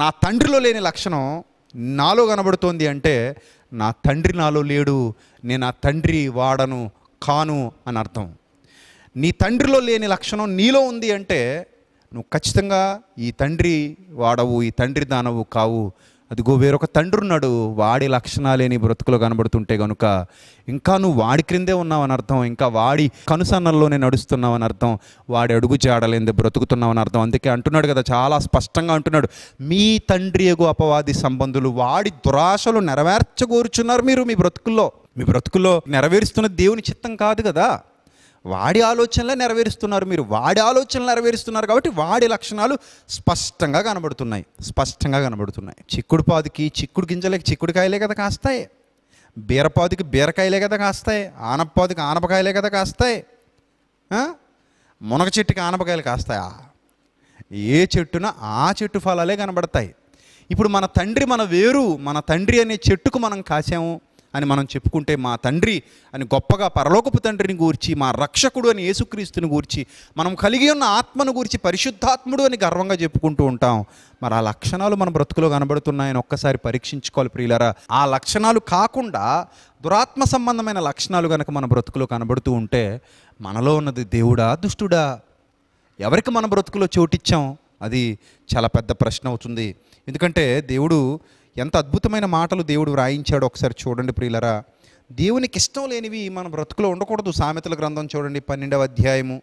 నా తండ్రిలో లేని లక్షణం నాలో కనబడుతోంది అంటే నా తండ్రి నాలో లేడు నేను ఆ తండ్రి వాడను కాను అని అర్థం నీ తండ్రిలో లేని లక్షణం నీలో ఉంది అంటే నువ్వు ఖచ్చితంగా ఈ తండ్రి వాడవు ఈ తండ్రి దానవు కావు అదిగో వేరొక తండ్రి ఉన్నాడు వాడి లక్షణాలేని బ్రతుకులో కనబడుతుంటే కనుక ఇంకా నువ్వు వాడి క్రిందే ఉన్నావని అర్థం ఇంకా వాడి కనుసన్నల్లోనే నడుస్తున్నావని అర్థం వాడి అడుగు బ్రతుకుతున్నావు బ్రతుకుతున్నావని అర్థం అందుకే అంటున్నాడు కదా చాలా స్పష్టంగా అంటున్నాడు మీ తండ్రి ఎగు అపవాది సంబంధులు వాడి దురాశలు నెరవేర్చగోరుచున్నారు మీరు మీ బ్రతుకుల్లో మీ బ్రతుకుల్లో నెరవేరుస్తున్న దేవుని చిత్తం కాదు కదా వాడి ఆలోచనలే నెరవేరుస్తున్నారు మీరు వాడి ఆలోచనలు నెరవేరుస్తున్నారు కాబట్టి వాడి లక్షణాలు స్పష్టంగా కనబడుతున్నాయి స్పష్టంగా కనబడుతున్నాయి చిక్కుడు పాదుకి చిక్కుడు గింజలకి చిక్కుడుకాయలే కదా కాస్తాయి బీరపాదుకి బీరకాయలే కదా కాస్తాయి ఆనపాదుకి ఆనపకాయలే కదా కాస్తాయి మునగ చెట్టుకి ఆనపకాయలు కాస్తాయా ఏ చెట్టున ఆ చెట్టు ఫలాలే కనబడతాయి ఇప్పుడు మన తండ్రి మన వేరు మన తండ్రి అనే చెట్టుకు మనం కాసాము అని మనం చెప్పుకుంటే మా తండ్రి అని గొప్పగా పరలోకపు తండ్రిని గూర్చి మా రక్షకుడు అని యేసుక్రీస్తుని గూర్చి మనం కలిగి ఉన్న ఆత్మను గూర్చి పరిశుద్ధాత్ముడు అని గర్వంగా చెప్పుకుంటూ ఉంటాం మరి ఆ లక్షణాలు మన బ్రతుకులో కనబడుతున్నాయని ఒక్కసారి పరీక్షించుకోవాలి ప్రియులరా ఆ లక్షణాలు కాకుండా దురాత్మ సంబంధమైన లక్షణాలు కనుక మన బ్రతుకులో కనబడుతూ ఉంటే మనలో ఉన్నది దేవుడా దుష్టుడా ఎవరికి మన బ్రతుకులో చోటిచ్చాం అది చాలా పెద్ద ప్రశ్న అవుతుంది ఎందుకంటే దేవుడు ఎంత అద్భుతమైన మాటలు దేవుడు వ్రాయించాడు ఒకసారి చూడండి ప్రియులరా దేవునికి ఇష్టం లేనివి మన బ్రతుకులో ఉండకూడదు సామెతల గ్రంథం చూడండి పన్నెండవ అధ్యాయము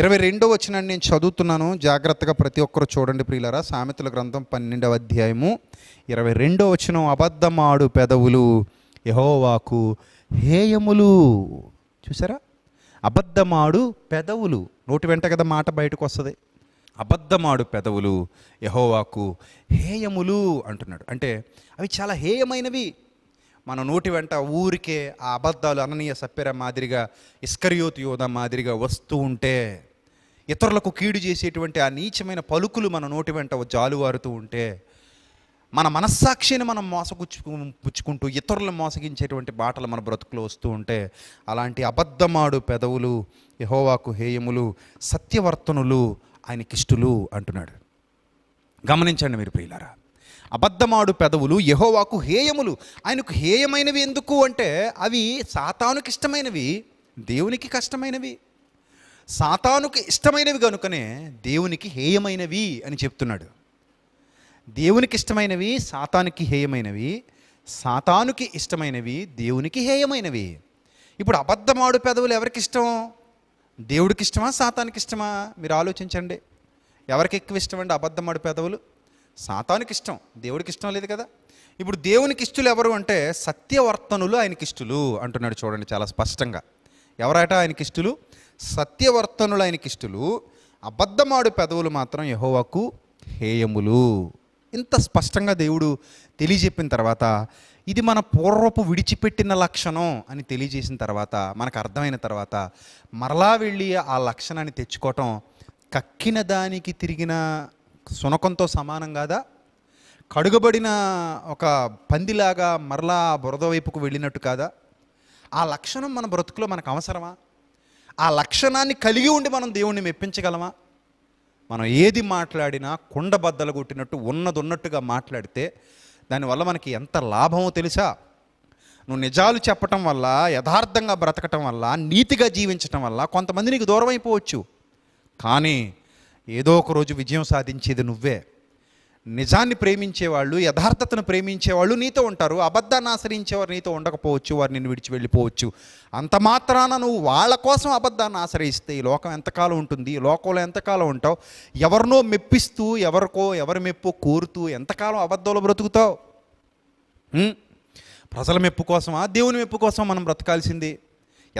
ఇరవై రెండో వచ్చిన నేను చదువుతున్నాను జాగ్రత్తగా ప్రతి ఒక్కరు చూడండి ప్రియులరా సామెతల గ్రంథం పన్నెండవ అధ్యాయము ఇరవై రెండో వచ్చినం అబద్ధమాడు పెదవులు యహోవాకు హేయములు చూసారా అబద్ధమాడు పెదవులు నోటి వెంట కదా మాట బయటకు వస్తుంది అబద్ధమాడు పెదవులు యహోవాకు హేయములు అంటున్నాడు అంటే అవి చాలా హేయమైనవి మన నోటి వెంట ఊరికే ఆ అబద్ధాలు అననీయ సప్పెర మాదిరిగా ఇస్కర్యోతి యోధ మాదిరిగా వస్తూ ఉంటే ఇతరులకు కీడు చేసేటువంటి ఆ నీచమైన పలుకులు మన నోటి వెంట జాలువారుతూ ఉంటే మన మనస్సాక్షిని మనం మోసగుచ్చు పుచ్చుకుంటూ ఇతరులను మోసగించేటువంటి బాటలు మన బ్రతుకులో వస్తూ ఉంటే అలాంటి అబద్ధమాడు పెదవులు యహోవాకు హేయములు సత్యవర్తనులు ఆయనకిష్టులు అంటున్నాడు గమనించండి మీరు ప్రియులారా అబద్ధమాడు పెదవులు యహోవాకు హేయములు ఆయనకు హేయమైనవి ఎందుకు అంటే అవి సాతానుకి ఇష్టమైనవి దేవునికి కష్టమైనవి సాతానుకి ఇష్టమైనవి కనుకనే దేవునికి హేయమైనవి అని చెప్తున్నాడు దేవునికి ఇష్టమైనవి సాతానికి హేయమైనవి సాతానుకి ఇష్టమైనవి దేవునికి హేయమైనవి ఇప్పుడు అబద్ధమాడు పెదవులు ఎవరికి ఇష్టం దేవుడికి ఇష్టమా సాతానికి ఇష్టమా మీరు ఆలోచించండి ఎవరికి ఎక్కువ ఇష్టం అండి అబద్ధం పెదవులు సాతానికి ఇష్టం దేవుడికి ఇష్టం లేదు కదా ఇప్పుడు దేవునికి ఇష్టలు ఎవరు అంటే సత్యవర్తనులు ఆయనకి ఇష్టలు అంటున్నాడు చూడండి చాలా స్పష్టంగా ఎవరట ఆయనకి ఇష్టలు సత్యవర్తనులు ఆయనకి ఇష్టలు అబద్ధమాడు పెదవులు మాత్రం యహోవాకు హేయములు ఇంత స్పష్టంగా దేవుడు తెలియజెప్పిన తర్వాత ఇది మన పూర్వపు విడిచిపెట్టిన లక్షణం అని తెలియజేసిన తర్వాత మనకు అర్థమైన తర్వాత మరలా వెళ్ళి ఆ లక్షణాన్ని తెచ్చుకోవటం కక్కిన దానికి తిరిగిన సునకంతో సమానం కాదా కడుగబడిన ఒక పందిలాగా మరలా బురద వైపుకు వెళ్ళినట్టు కాదా ఆ లక్షణం మన బ్రతుకులో మనకు అవసరమా ఆ లక్షణాన్ని కలిగి ఉండి మనం దేవుణ్ణి మెప్పించగలమా మనం ఏది మాట్లాడినా కుండబద్దలు కొట్టినట్టు ఉన్నది ఉన్నట్టుగా మాట్లాడితే దానివల్ల మనకి ఎంత లాభమో తెలుసా నువ్వు నిజాలు చెప్పటం వల్ల యథార్థంగా బ్రతకటం వల్ల నీతిగా జీవించటం వల్ల కొంతమంది నీకు దూరం అయిపోవచ్చు కానీ ఏదో ఒక రోజు విజయం సాధించేది నువ్వే నిజాన్ని ప్రేమించేవాళ్ళు యథార్థతను ప్రేమించేవాళ్ళు నీతో ఉంటారు అబద్ధాన్ని ఆశ్రయించేవారు నీతో ఉండకపోవచ్చు వారు నిన్ను విడిచి వెళ్ళిపోవచ్చు అంత మాత్రాన నువ్వు వాళ్ళ కోసం అబద్ధాన్ని ఆశ్రయిస్తే ఈ లోకం ఎంతకాలం ఉంటుంది ఈ లోకంలో ఎంతకాలం ఉంటావు ఎవరినో మెప్పిస్తూ ఎవరికో ఎవరి మెప్పు కోరుతూ ఎంతకాలం అబద్ధంలో బ్రతుకుతావు ప్రజల మెప్పు కోసమా దేవుని మెప్పు కోసం మనం బ్రతకాల్సింది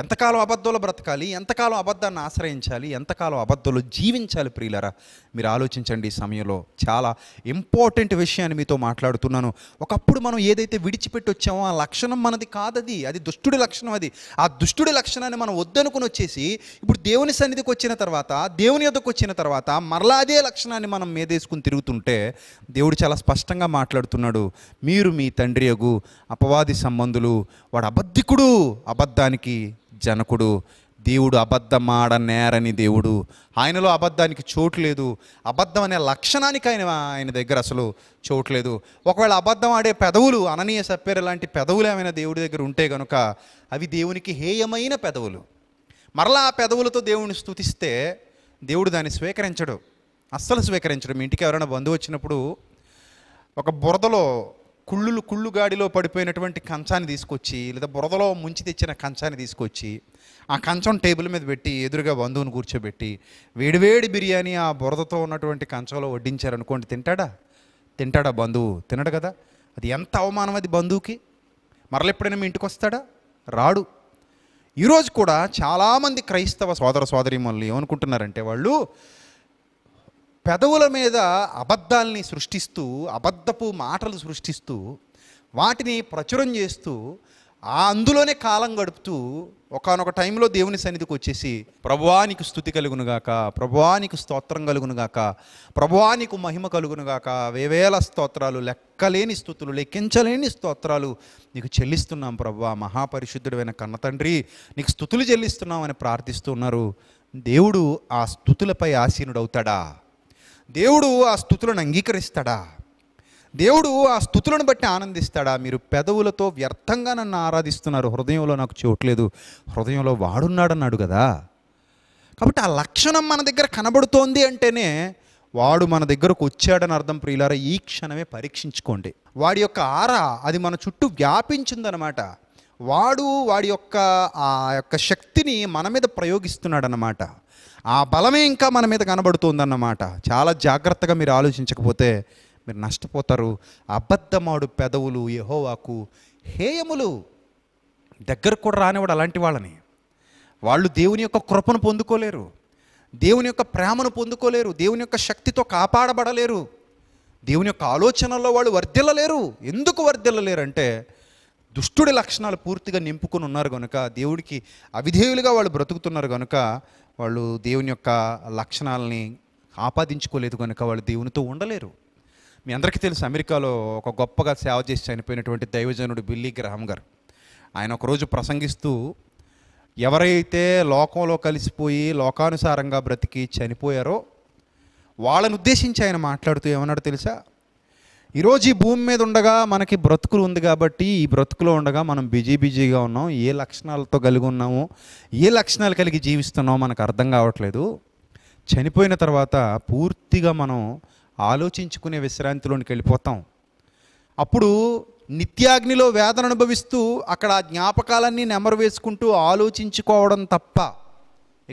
ఎంతకాలం అబద్ధంలో బ్రతకాలి ఎంతకాలం అబద్ధాన్ని ఆశ్రయించాలి ఎంతకాలం అబద్ధంలో జీవించాలి ప్రియులరా మీరు ఆలోచించండి ఈ సమయంలో చాలా ఇంపార్టెంట్ విషయాన్ని మీతో మాట్లాడుతున్నాను ఒకప్పుడు మనం ఏదైతే విడిచిపెట్టి వచ్చామో ఆ లక్షణం మనది కాదది అది దుష్టుడి లక్షణం అది ఆ దుష్టుడి లక్షణాన్ని మనం వద్దనుకుని వచ్చేసి ఇప్పుడు దేవుని సన్నిధికి వచ్చిన తర్వాత దేవుని యొద్దకు వచ్చిన తర్వాత మరలా అదే లక్షణాన్ని మనం మేదేసుకుని తిరుగుతుంటే దేవుడు చాలా స్పష్టంగా మాట్లాడుతున్నాడు మీరు మీ తండ్రి అపవాది సంబంధులు వాడు అబద్ధికుడు అబద్ధానికి జనకుడు దేవుడు అబద్ధమాడ నేరని దేవుడు ఆయనలో అబద్ధానికి చోటు లేదు అబద్ధం అనే లక్షణానికి ఆయన ఆయన దగ్గర అసలు చోటు లేదు ఒకవేళ అబద్ధం ఆడే పెదవులు అననీయ సప్పేరు లాంటి పెదవులు ఏమైనా దేవుడి దగ్గర ఉంటే కనుక అవి దేవునికి హేయమైన పెదవులు మరలా ఆ పెదవులతో దేవుని స్థుతిస్తే దేవుడు దాన్ని స్వీకరించడు అస్సలు స్వీకరించడు మీ ఇంటికి ఎవరైనా బంధువు వచ్చినప్పుడు ఒక బురదలో కుళ్ళులు కుళ్ళు గాడిలో పడిపోయినటువంటి కంచాన్ని తీసుకొచ్చి లేదా బురదలో ముంచి తెచ్చిన కంచాన్ని తీసుకొచ్చి ఆ కంచం టేబుల్ మీద పెట్టి ఎదురుగా బంధువుని కూర్చోబెట్టి వేడివేడి బిర్యానీ ఆ బురదతో ఉన్నటువంటి కంచంలో వడ్డించారనుకోండి తింటాడా తింటాడా బంధువు తినడు కదా అది ఎంత అవమానం అది బంధువుకి మరలెప్పుడైనా మీ ఇంటికి వస్తాడా రాడు ఈరోజు కూడా చాలామంది క్రైస్తవ సోదర సోదరిమల్ని ఏమనుకుంటున్నారంటే వాళ్ళు పెదవుల మీద అబద్ధాల్ని సృష్టిస్తూ అబద్ధపు మాటలు సృష్టిస్తూ వాటిని ప్రచురం చేస్తూ ఆ అందులోనే కాలం గడుపుతూ ఒకనొక టైంలో దేవుని సన్నిధికి వచ్చేసి ప్రభువానికి స్థుతి కలుగునుగాక ప్రభువానికి స్తోత్రం కలుగునుగాక ప్రభువానికి మహిమ కలుగునుగాక వేవేల స్తోత్రాలు లెక్కలేని స్థుతులు లెక్కించలేని స్తోత్రాలు నీకు చెల్లిస్తున్నాం ప్రభు మహాపరిశుద్ధుడైన కన్నతండ్రి నీకు స్థుతులు చెల్లిస్తున్నామని ప్రార్థిస్తున్నారు దేవుడు ఆ స్థుతులపై ఆసీనుడవుతాడా దేవుడు ఆ స్థుతులను అంగీకరిస్తాడా దేవుడు ఆ స్థుతులను బట్టి ఆనందిస్తాడా మీరు పెదవులతో వ్యర్థంగా నన్ను ఆరాధిస్తున్నారు హృదయంలో నాకు చూడలేదు హృదయంలో వాడున్నాడన్నాడు కదా కాబట్టి ఆ లక్షణం మన దగ్గర కనబడుతోంది అంటేనే వాడు మన దగ్గరకు వచ్చాడని అర్థం ప్రియులారా ఈ క్షణమే పరీక్షించుకోండి వాడి యొక్క ఆరా అది మన చుట్టూ వ్యాపించిందనమాట వాడు వాడి యొక్క ఆ యొక్క శక్తిని మన మీద ప్రయోగిస్తున్నాడనమాట ఆ బలమే ఇంకా మన మీద కనబడుతుందన్నమాట చాలా జాగ్రత్తగా మీరు ఆలోచించకపోతే మీరు నష్టపోతారు అబద్ధమాడు పెదవులు యహోవాకు హేయములు దగ్గరకు కూడా రానివాడు అలాంటి వాళ్ళని వాళ్ళు దేవుని యొక్క కృపను పొందుకోలేరు దేవుని యొక్క ప్రేమను పొందుకోలేరు దేవుని యొక్క శక్తితో కాపాడబడలేరు దేవుని యొక్క ఆలోచనల్లో వాళ్ళు వర్ధిల్లలేరు ఎందుకు అంటే దుష్టుడి లక్షణాలు పూర్తిగా నింపుకొని ఉన్నారు కనుక దేవుడికి అవిధేయులుగా వాళ్ళు బ్రతుకుతున్నారు కనుక వాళ్ళు దేవుని యొక్క లక్షణాలని ఆపాదించుకోలేదు కనుక వాళ్ళు దేవునితో ఉండలేరు మీ అందరికీ తెలుసు అమెరికాలో ఒక గొప్పగా సేవ చేసి చనిపోయినటువంటి దైవజనుడు బిల్లీ గ్రహం గారు ఆయన ఒకరోజు ప్రసంగిస్తూ ఎవరైతే లోకంలో కలిసిపోయి లోకానుసారంగా బ్రతికి చనిపోయారో వాళ్ళని ఉద్దేశించి ఆయన మాట్లాడుతూ ఏమన్నాడు తెలుసా ఈరోజు ఈ భూమి మీద ఉండగా మనకి బ్రతుకులు ఉంది కాబట్టి ఈ బ్రతుకులో ఉండగా మనం బిజీ బిజీగా ఉన్నాం ఏ లక్షణాలతో కలిగి ఉన్నాము ఏ లక్షణాలు కలిగి జీవిస్తున్నామో మనకు అర్థం కావట్లేదు చనిపోయిన తర్వాత పూర్తిగా మనం ఆలోచించుకునే విశ్రాంతిలోనికి వెళ్ళిపోతాం అప్పుడు నిత్యాగ్నిలో వేదన అనుభవిస్తూ అక్కడ ఆ జ్ఞాపకాలన్నీ నెమరు వేసుకుంటూ ఆలోచించుకోవడం తప్ప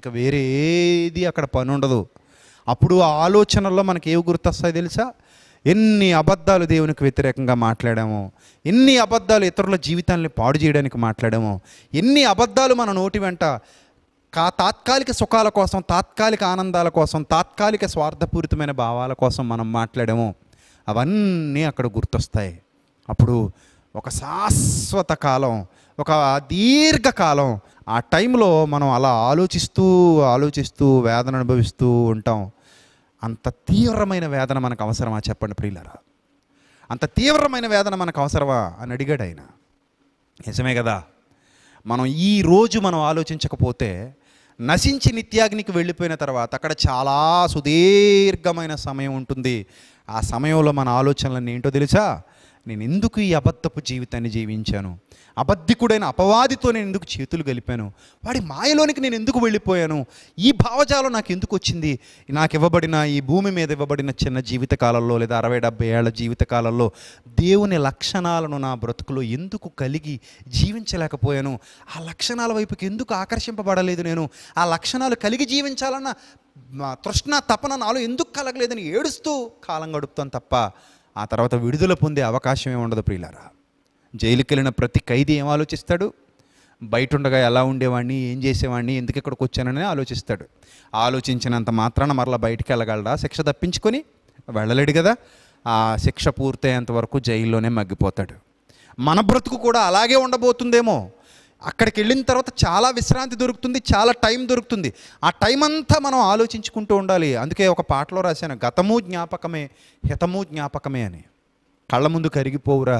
ఇక వేరేది అక్కడ పని ఉండదు అప్పుడు ఆ ఆలోచనల్లో మనకి ఏవి గుర్తొస్తాయి తెలుసా ఎన్ని అబద్ధాలు దేవునికి వ్యతిరేకంగా మాట్లాడాము ఎన్ని అబద్ధాలు ఇతరుల జీవితాన్ని పాడు చేయడానికి మాట్లాడాము ఎన్ని అబద్ధాలు మన నోటి వెంట కా తాత్కాలిక సుఖాల కోసం తాత్కాలిక ఆనందాల కోసం తాత్కాలిక స్వార్థపూరితమైన భావాల కోసం మనం మాట్లాడాము అవన్నీ అక్కడ గుర్తొస్తాయి అప్పుడు ఒక శాశ్వత కాలం ఒక దీర్ఘకాలం ఆ టైంలో మనం అలా ఆలోచిస్తూ ఆలోచిస్తూ వేదన అనుభవిస్తూ ఉంటాం అంత తీవ్రమైన వేదన మనకు అవసరమా చెప్పండి ప్రియులరా అంత తీవ్రమైన వేదన మనకు అవసరమా అని అడిగాడు ఆయన నిజమే కదా మనం ఈ రోజు మనం ఆలోచించకపోతే నశించి నిత్యాగ్నికి వెళ్ళిపోయిన తర్వాత అక్కడ చాలా సుదీర్ఘమైన సమయం ఉంటుంది ఆ సమయంలో మన ఆలోచనలన్నీ ఏంటో తెలుసా నేను ఎందుకు ఈ అబద్ధపు జీవితాన్ని జీవించాను అబద్ధికుడైన అపవాదితో నేను ఎందుకు చేతులు గలిపాను వాడి మాయలోనికి నేను ఎందుకు వెళ్ళిపోయాను ఈ భావజాలం నాకు ఎందుకు వచ్చింది నాకు ఇవ్వబడిన ఈ భూమి మీద ఇవ్వబడిన చిన్న జీవిత కాలంలో లేదా అరవై డెబ్బై ఏళ్ళ జీవిత కాలంలో దేవుని లక్షణాలను నా బ్రతుకులో ఎందుకు కలిగి జీవించలేకపోయాను ఆ లక్షణాల వైపుకి ఎందుకు ఆకర్షింపబడలేదు నేను ఆ లక్షణాలు కలిగి జీవించాలన్న తృష్ణ తపన నాలో ఎందుకు కలగలేదని ఏడుస్తూ కాలం గడుపుతాం తప్ప ఆ తర్వాత విడుదల పొందే అవకాశమే ఉండదు ప్రియులారా జైలుకి వెళ్ళిన ప్రతి ఖైదీ ఏం ఆలోచిస్తాడు బయట ఉండగా ఎలా ఉండేవాడిని ఏం చేసేవాడిని ఎందుకు ఇక్కడికి వచ్చానని ఆలోచిస్తాడు ఆలోచించినంత మాత్రాన మరలా బయటికి వెళ్ళగలడా శిక్ష తప్పించుకొని వెళ్ళలేడు కదా ఆ శిక్ష పూర్తయ్యేంత వరకు జైల్లోనే మగ్గిపోతాడు మన బ్రతుకు కూడా అలాగే ఉండబోతుందేమో అక్కడికి వెళ్ళిన తర్వాత చాలా విశ్రాంతి దొరుకుతుంది చాలా టైం దొరుకుతుంది ఆ టైం అంతా మనం ఆలోచించుకుంటూ ఉండాలి అందుకే ఒక పాటలో రాశాను గతము జ్ఞాపకమే హితము జ్ఞాపకమే అని కళ్ళ ముందు కరిగిపోవురా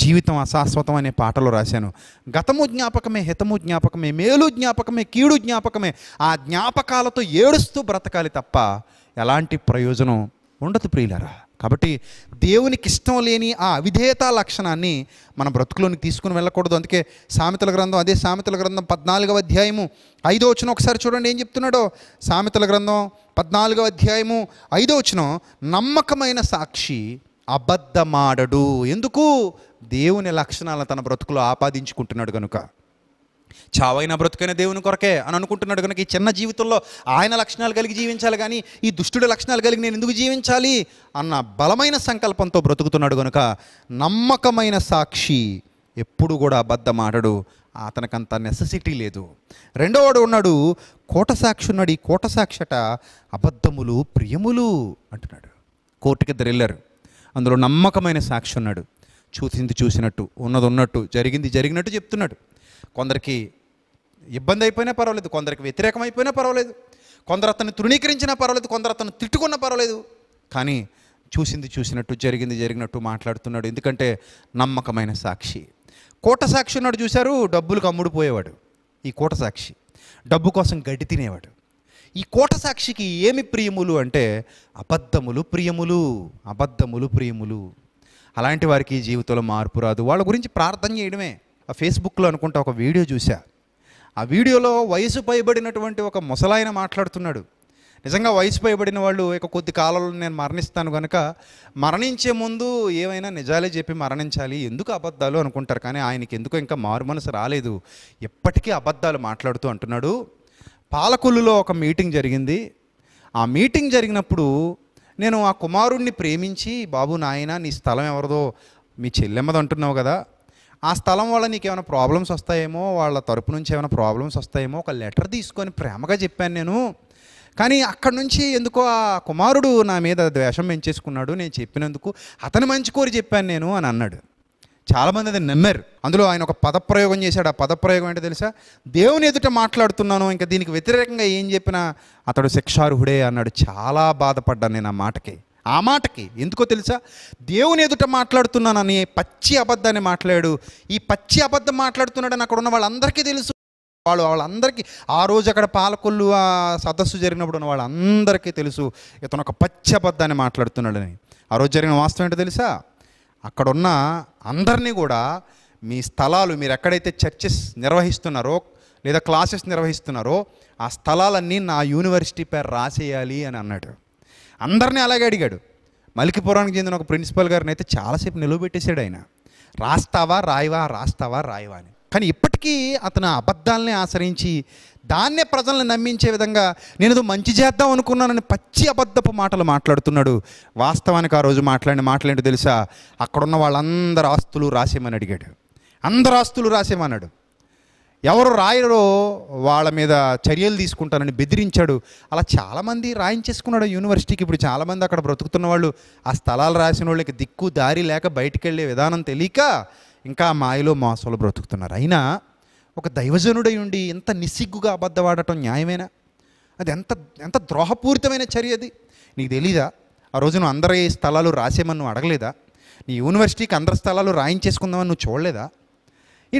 జీవితం అశాశ్వతం అనే పాటలో రాశాను గతము జ్ఞాపకమే హితము జ్ఞాపకమే మేలు జ్ఞాపకమే కీడు జ్ఞాపకమే ఆ జ్ఞాపకాలతో ఏడుస్తూ బ్రతకాలి తప్ప ఎలాంటి ప్రయోజనం ఉండదు ప్రియులరా కాబట్టి దేవునికి ఇష్టం లేని ఆ అవిధేయత లక్షణాన్ని మన బ్రతుకులోనికి తీసుకుని వెళ్ళకూడదు అందుకే సామెతల గ్రంథం అదే సామెతల గ్రంథం పద్నాలుగవ అధ్యాయము ఐదో వచ్చిన ఒకసారి చూడండి ఏం చెప్తున్నాడో సామెతల గ్రంథం పద్నాలుగవ అధ్యాయము ఐదో వచ్చిన నమ్మకమైన సాక్షి అబద్ధమాడడు ఎందుకు దేవుని లక్షణాలను తన బ్రతుకులో ఆపాదించుకుంటున్నాడు కనుక చావైన బ్రతుకైన దేవుని కొరకే అని అనుకుంటున్నాడు కనుక ఈ చిన్న జీవితంలో ఆయన లక్షణాలు కలిగి జీవించాలి కానీ ఈ దుష్టుడి లక్షణాలు కలిగి నేను ఎందుకు జీవించాలి అన్న బలమైన సంకల్పంతో బ్రతుకుతున్నాడు కనుక నమ్మకమైన సాక్షి ఎప్పుడు కూడా అబద్ధమాడడు అతనికంత నెససిటీ లేదు రెండోవాడు ఉన్నాడు కోట సాక్షి ఉన్నాడు ఈ కోట సాక్షట అబద్ధములు ప్రియములు అంటున్నాడు కోర్టుకి ఇద్దరు వెళ్ళారు అందులో నమ్మకమైన సాక్షి ఉన్నాడు చూసింది చూసినట్టు ఉన్నది ఉన్నట్టు జరిగింది జరిగినట్టు చెప్తున్నాడు కొందరికి ఇబ్బంది అయిపోయినా పర్వాలేదు కొందరికి వ్యతిరేకమైపోయినా పర్వాలేదు కొందరు అతను తృణీకరించినా పర్వాలేదు కొందరు అతను తిట్టుకున్నా పర్వాలేదు కానీ చూసింది చూసినట్టు జరిగింది జరిగినట్టు మాట్లాడుతున్నాడు ఎందుకంటే నమ్మకమైన సాక్షి కోట సాక్షి ఉన్నాడు చూశారు డబ్బులకు అమ్ముడుపోయేవాడు ఈ కోట సాక్షి డబ్బు కోసం గడ్డి తినేవాడు ఈ కోట సాక్షికి ఏమి ప్రియములు అంటే అబద్ధములు ప్రియములు అబద్ధములు ప్రియములు అలాంటి వారికి జీవితంలో మార్పు రాదు వాళ్ళ గురించి ప్రార్థన చేయడమే ఆ ఫేస్బుక్లో అనుకుంటా ఒక వీడియో చూశాను ఆ వీడియోలో వయసు పైబడినటువంటి ఒక ముసలాయన మాట్లాడుతున్నాడు నిజంగా వయసు పైబడిన వాళ్ళు ఇక కొద్ది కాలంలో నేను మరణిస్తాను కనుక మరణించే ముందు ఏమైనా నిజాలే చెప్పి మరణించాలి ఎందుకు అబద్ధాలు అనుకుంటారు కానీ ఆయనకి ఎందుకు ఇంకా మారు మనసు రాలేదు ఎప్పటికీ అబద్ధాలు మాట్లాడుతూ అంటున్నాడు పాలకొల్లులో ఒక మీటింగ్ జరిగింది ఆ మీటింగ్ జరిగినప్పుడు నేను ఆ కుమారుణ్ణి ప్రేమించి బాబు నాయన నీ స్థలం ఎవరిదో మీ చెల్లెమ్మది అంటున్నావు కదా ఆ స్థలం వల్ల నీకు ఏమైనా ప్రాబ్లమ్స్ వస్తాయేమో వాళ్ళ తరపు నుంచి ఏమైనా ప్రాబ్లమ్స్ వస్తాయేమో ఒక లెటర్ తీసుకొని ప్రేమగా చెప్పాను నేను కానీ అక్కడి నుంచి ఎందుకో ఆ కుమారుడు నా మీద ద్వేషం పెంచేసుకున్నాడు నేను చెప్పినందుకు అతను మంచి కోరి చెప్పాను నేను అని అన్నాడు చాలామంది అది నమ్మారు అందులో ఆయన ఒక పదప్రయోగం చేశాడు ఆ పదప్రయోగం ఏంటో తెలుసా దేవుని ఎదుట మాట్లాడుతున్నాను ఇంకా దీనికి వ్యతిరేకంగా ఏం చెప్పినా అతడు శిక్షార్హుడే అన్నాడు చాలా బాధపడ్డాను నేను ఆ మాటకి ఆ మాటకి ఎందుకో తెలుసా దేవుని ఎదుట మాట్లాడుతున్నానని పచ్చి అబద్ధాన్ని మాట్లాడు ఈ పచ్చి అబద్ధం మాట్లాడుతున్నాడని అక్కడ ఉన్న వాళ్ళందరికీ తెలుసు వాళ్ళు వాళ్ళందరికీ ఆ రోజు అక్కడ పాలకొల్లు ఆ సదస్సు జరిగినప్పుడు ఉన్న వాళ్ళందరికీ తెలుసు ఇతను ఒక పచ్చి అబద్ధాన్ని మాట్లాడుతున్నాడని ఆ రోజు జరిగిన వాస్తవం ఏంటో తెలుసా అక్కడ ఉన్న అందరినీ కూడా మీ స్థలాలు మీరు ఎక్కడైతే చర్చెస్ నిర్వహిస్తున్నారో లేదా క్లాసెస్ నిర్వహిస్తున్నారో ఆ స్థలాలన్నీ నా యూనివర్సిటీ పేరు రాసేయాలి అని అన్నాడు అందరినీ అలాగే అడిగాడు మలికిపురానికి చెందిన ఒక ప్రిన్సిపల్ గారిని అయితే చాలాసేపు నిలవబెట్టేశాడు ఆయన రాస్తావా రాయవా రాస్తావా రాయవా అని కానీ ఇప్పటికీ అతను అబద్ధాలని ఆశ్రయించి దాన్నే ప్రజల్ని నమ్మించే విధంగా నేను ఏదో మంచి చేద్దాం అనుకున్నానని పచ్చి అబద్ధపు మాటలు మాట్లాడుతున్నాడు వాస్తవానికి ఆ రోజు మాట్లాడిన మాటలేంటో తెలుసా అక్కడున్న వాళ్ళందరు ఆస్తులు రాసేమని అడిగాడు అందరు ఆస్తులు రాసేమన్నాడు ఎవరు రాయరో వాళ్ళ మీద చర్యలు తీసుకుంటానని బెదిరించాడు అలా చాలామంది రాయించేసుకున్నాడు యూనివర్సిటీకి ఇప్పుడు చాలామంది అక్కడ బ్రతుకుతున్న వాళ్ళు ఆ స్థలాలు రాసిన వాళ్ళకి దిక్కు దారి లేక బయటికి వెళ్ళే విధానం తెలియక ఇంకా మాయలో మోసంలో బ్రతుకుతున్నారు అయినా ఒక దైవజనుడై ఉండి ఇంత నిస్సిగ్గుగా అబద్ధవాడటం న్యాయమేనా అది ఎంత ఎంత ద్రోహపూరితమైన చర్య అది నీకు తెలీదా ఆ రోజు నువ్వు అందరి స్థలాలు రాసేమని నువ్వు అడగలేదా నీ యూనివర్సిటీకి అందరి స్థలాలు రాయించేసుకుందామని నువ్వు చూడలేదా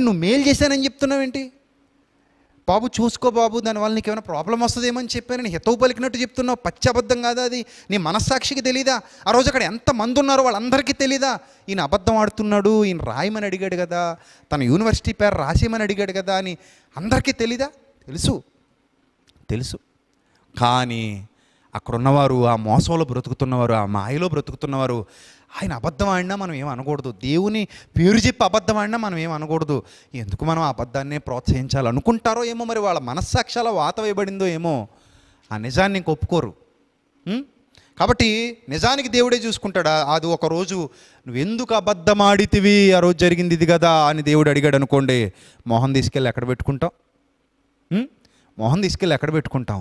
నువ్వు మేలు చేశానని చెప్తున్నావేంటి బాబు చూసుకో బాబు దానివల్ల నీకు ఏమైనా ప్రాబ్లం వస్తుందేమని చెప్పాను నేను హితవు పలికినట్టు చెప్తున్నావు పచ్చబద్ధం కాదా అది నీ మనస్సాక్షికి తెలీదా ఆ రోజు అక్కడ ఎంతమంది ఉన్నారో వాళ్ళందరికీ తెలీదా ఈయన అబద్ధం ఆడుతున్నాడు ఈయన రాయమని అడిగాడు కదా తన యూనివర్సిటీ పేరు రాసేయమని అడిగాడు కదా అని అందరికీ తెలీదా తెలుసు తెలుసు కానీ అక్కడ ఉన్నవారు ఆ మోసంలో బ్రతుకుతున్నవారు ఆ మాయలో బ్రతుకుతున్నవారు ఆయన అబద్ధం ఆడినా మనం ఏం అనకూడదు దేవుని పేరు చెప్పి అబద్ధం ఆడినా మనం ఏం అనకూడదు ఎందుకు మనం అబద్ధాన్ని ప్రోత్సహించాలనుకుంటారో ఏమో మరి వాళ్ళ మనస్సాక్షాల వాత వేయబడిందో ఏమో ఆ నిజాన్ని ఒప్పుకోరు కాబట్టి నిజానికి దేవుడే చూసుకుంటాడా అది ఒక రోజు నువ్వు ఎందుకు అబద్ధం ఆడితివి ఆ రోజు జరిగింది ఇది కదా అని దేవుడు అడిగాడు అనుకోండి మొహం తీసుకెళ్ళి ఎక్కడ పెట్టుకుంటాం మోహన్ తీసుకెళ్ళి ఎక్కడ పెట్టుకుంటాం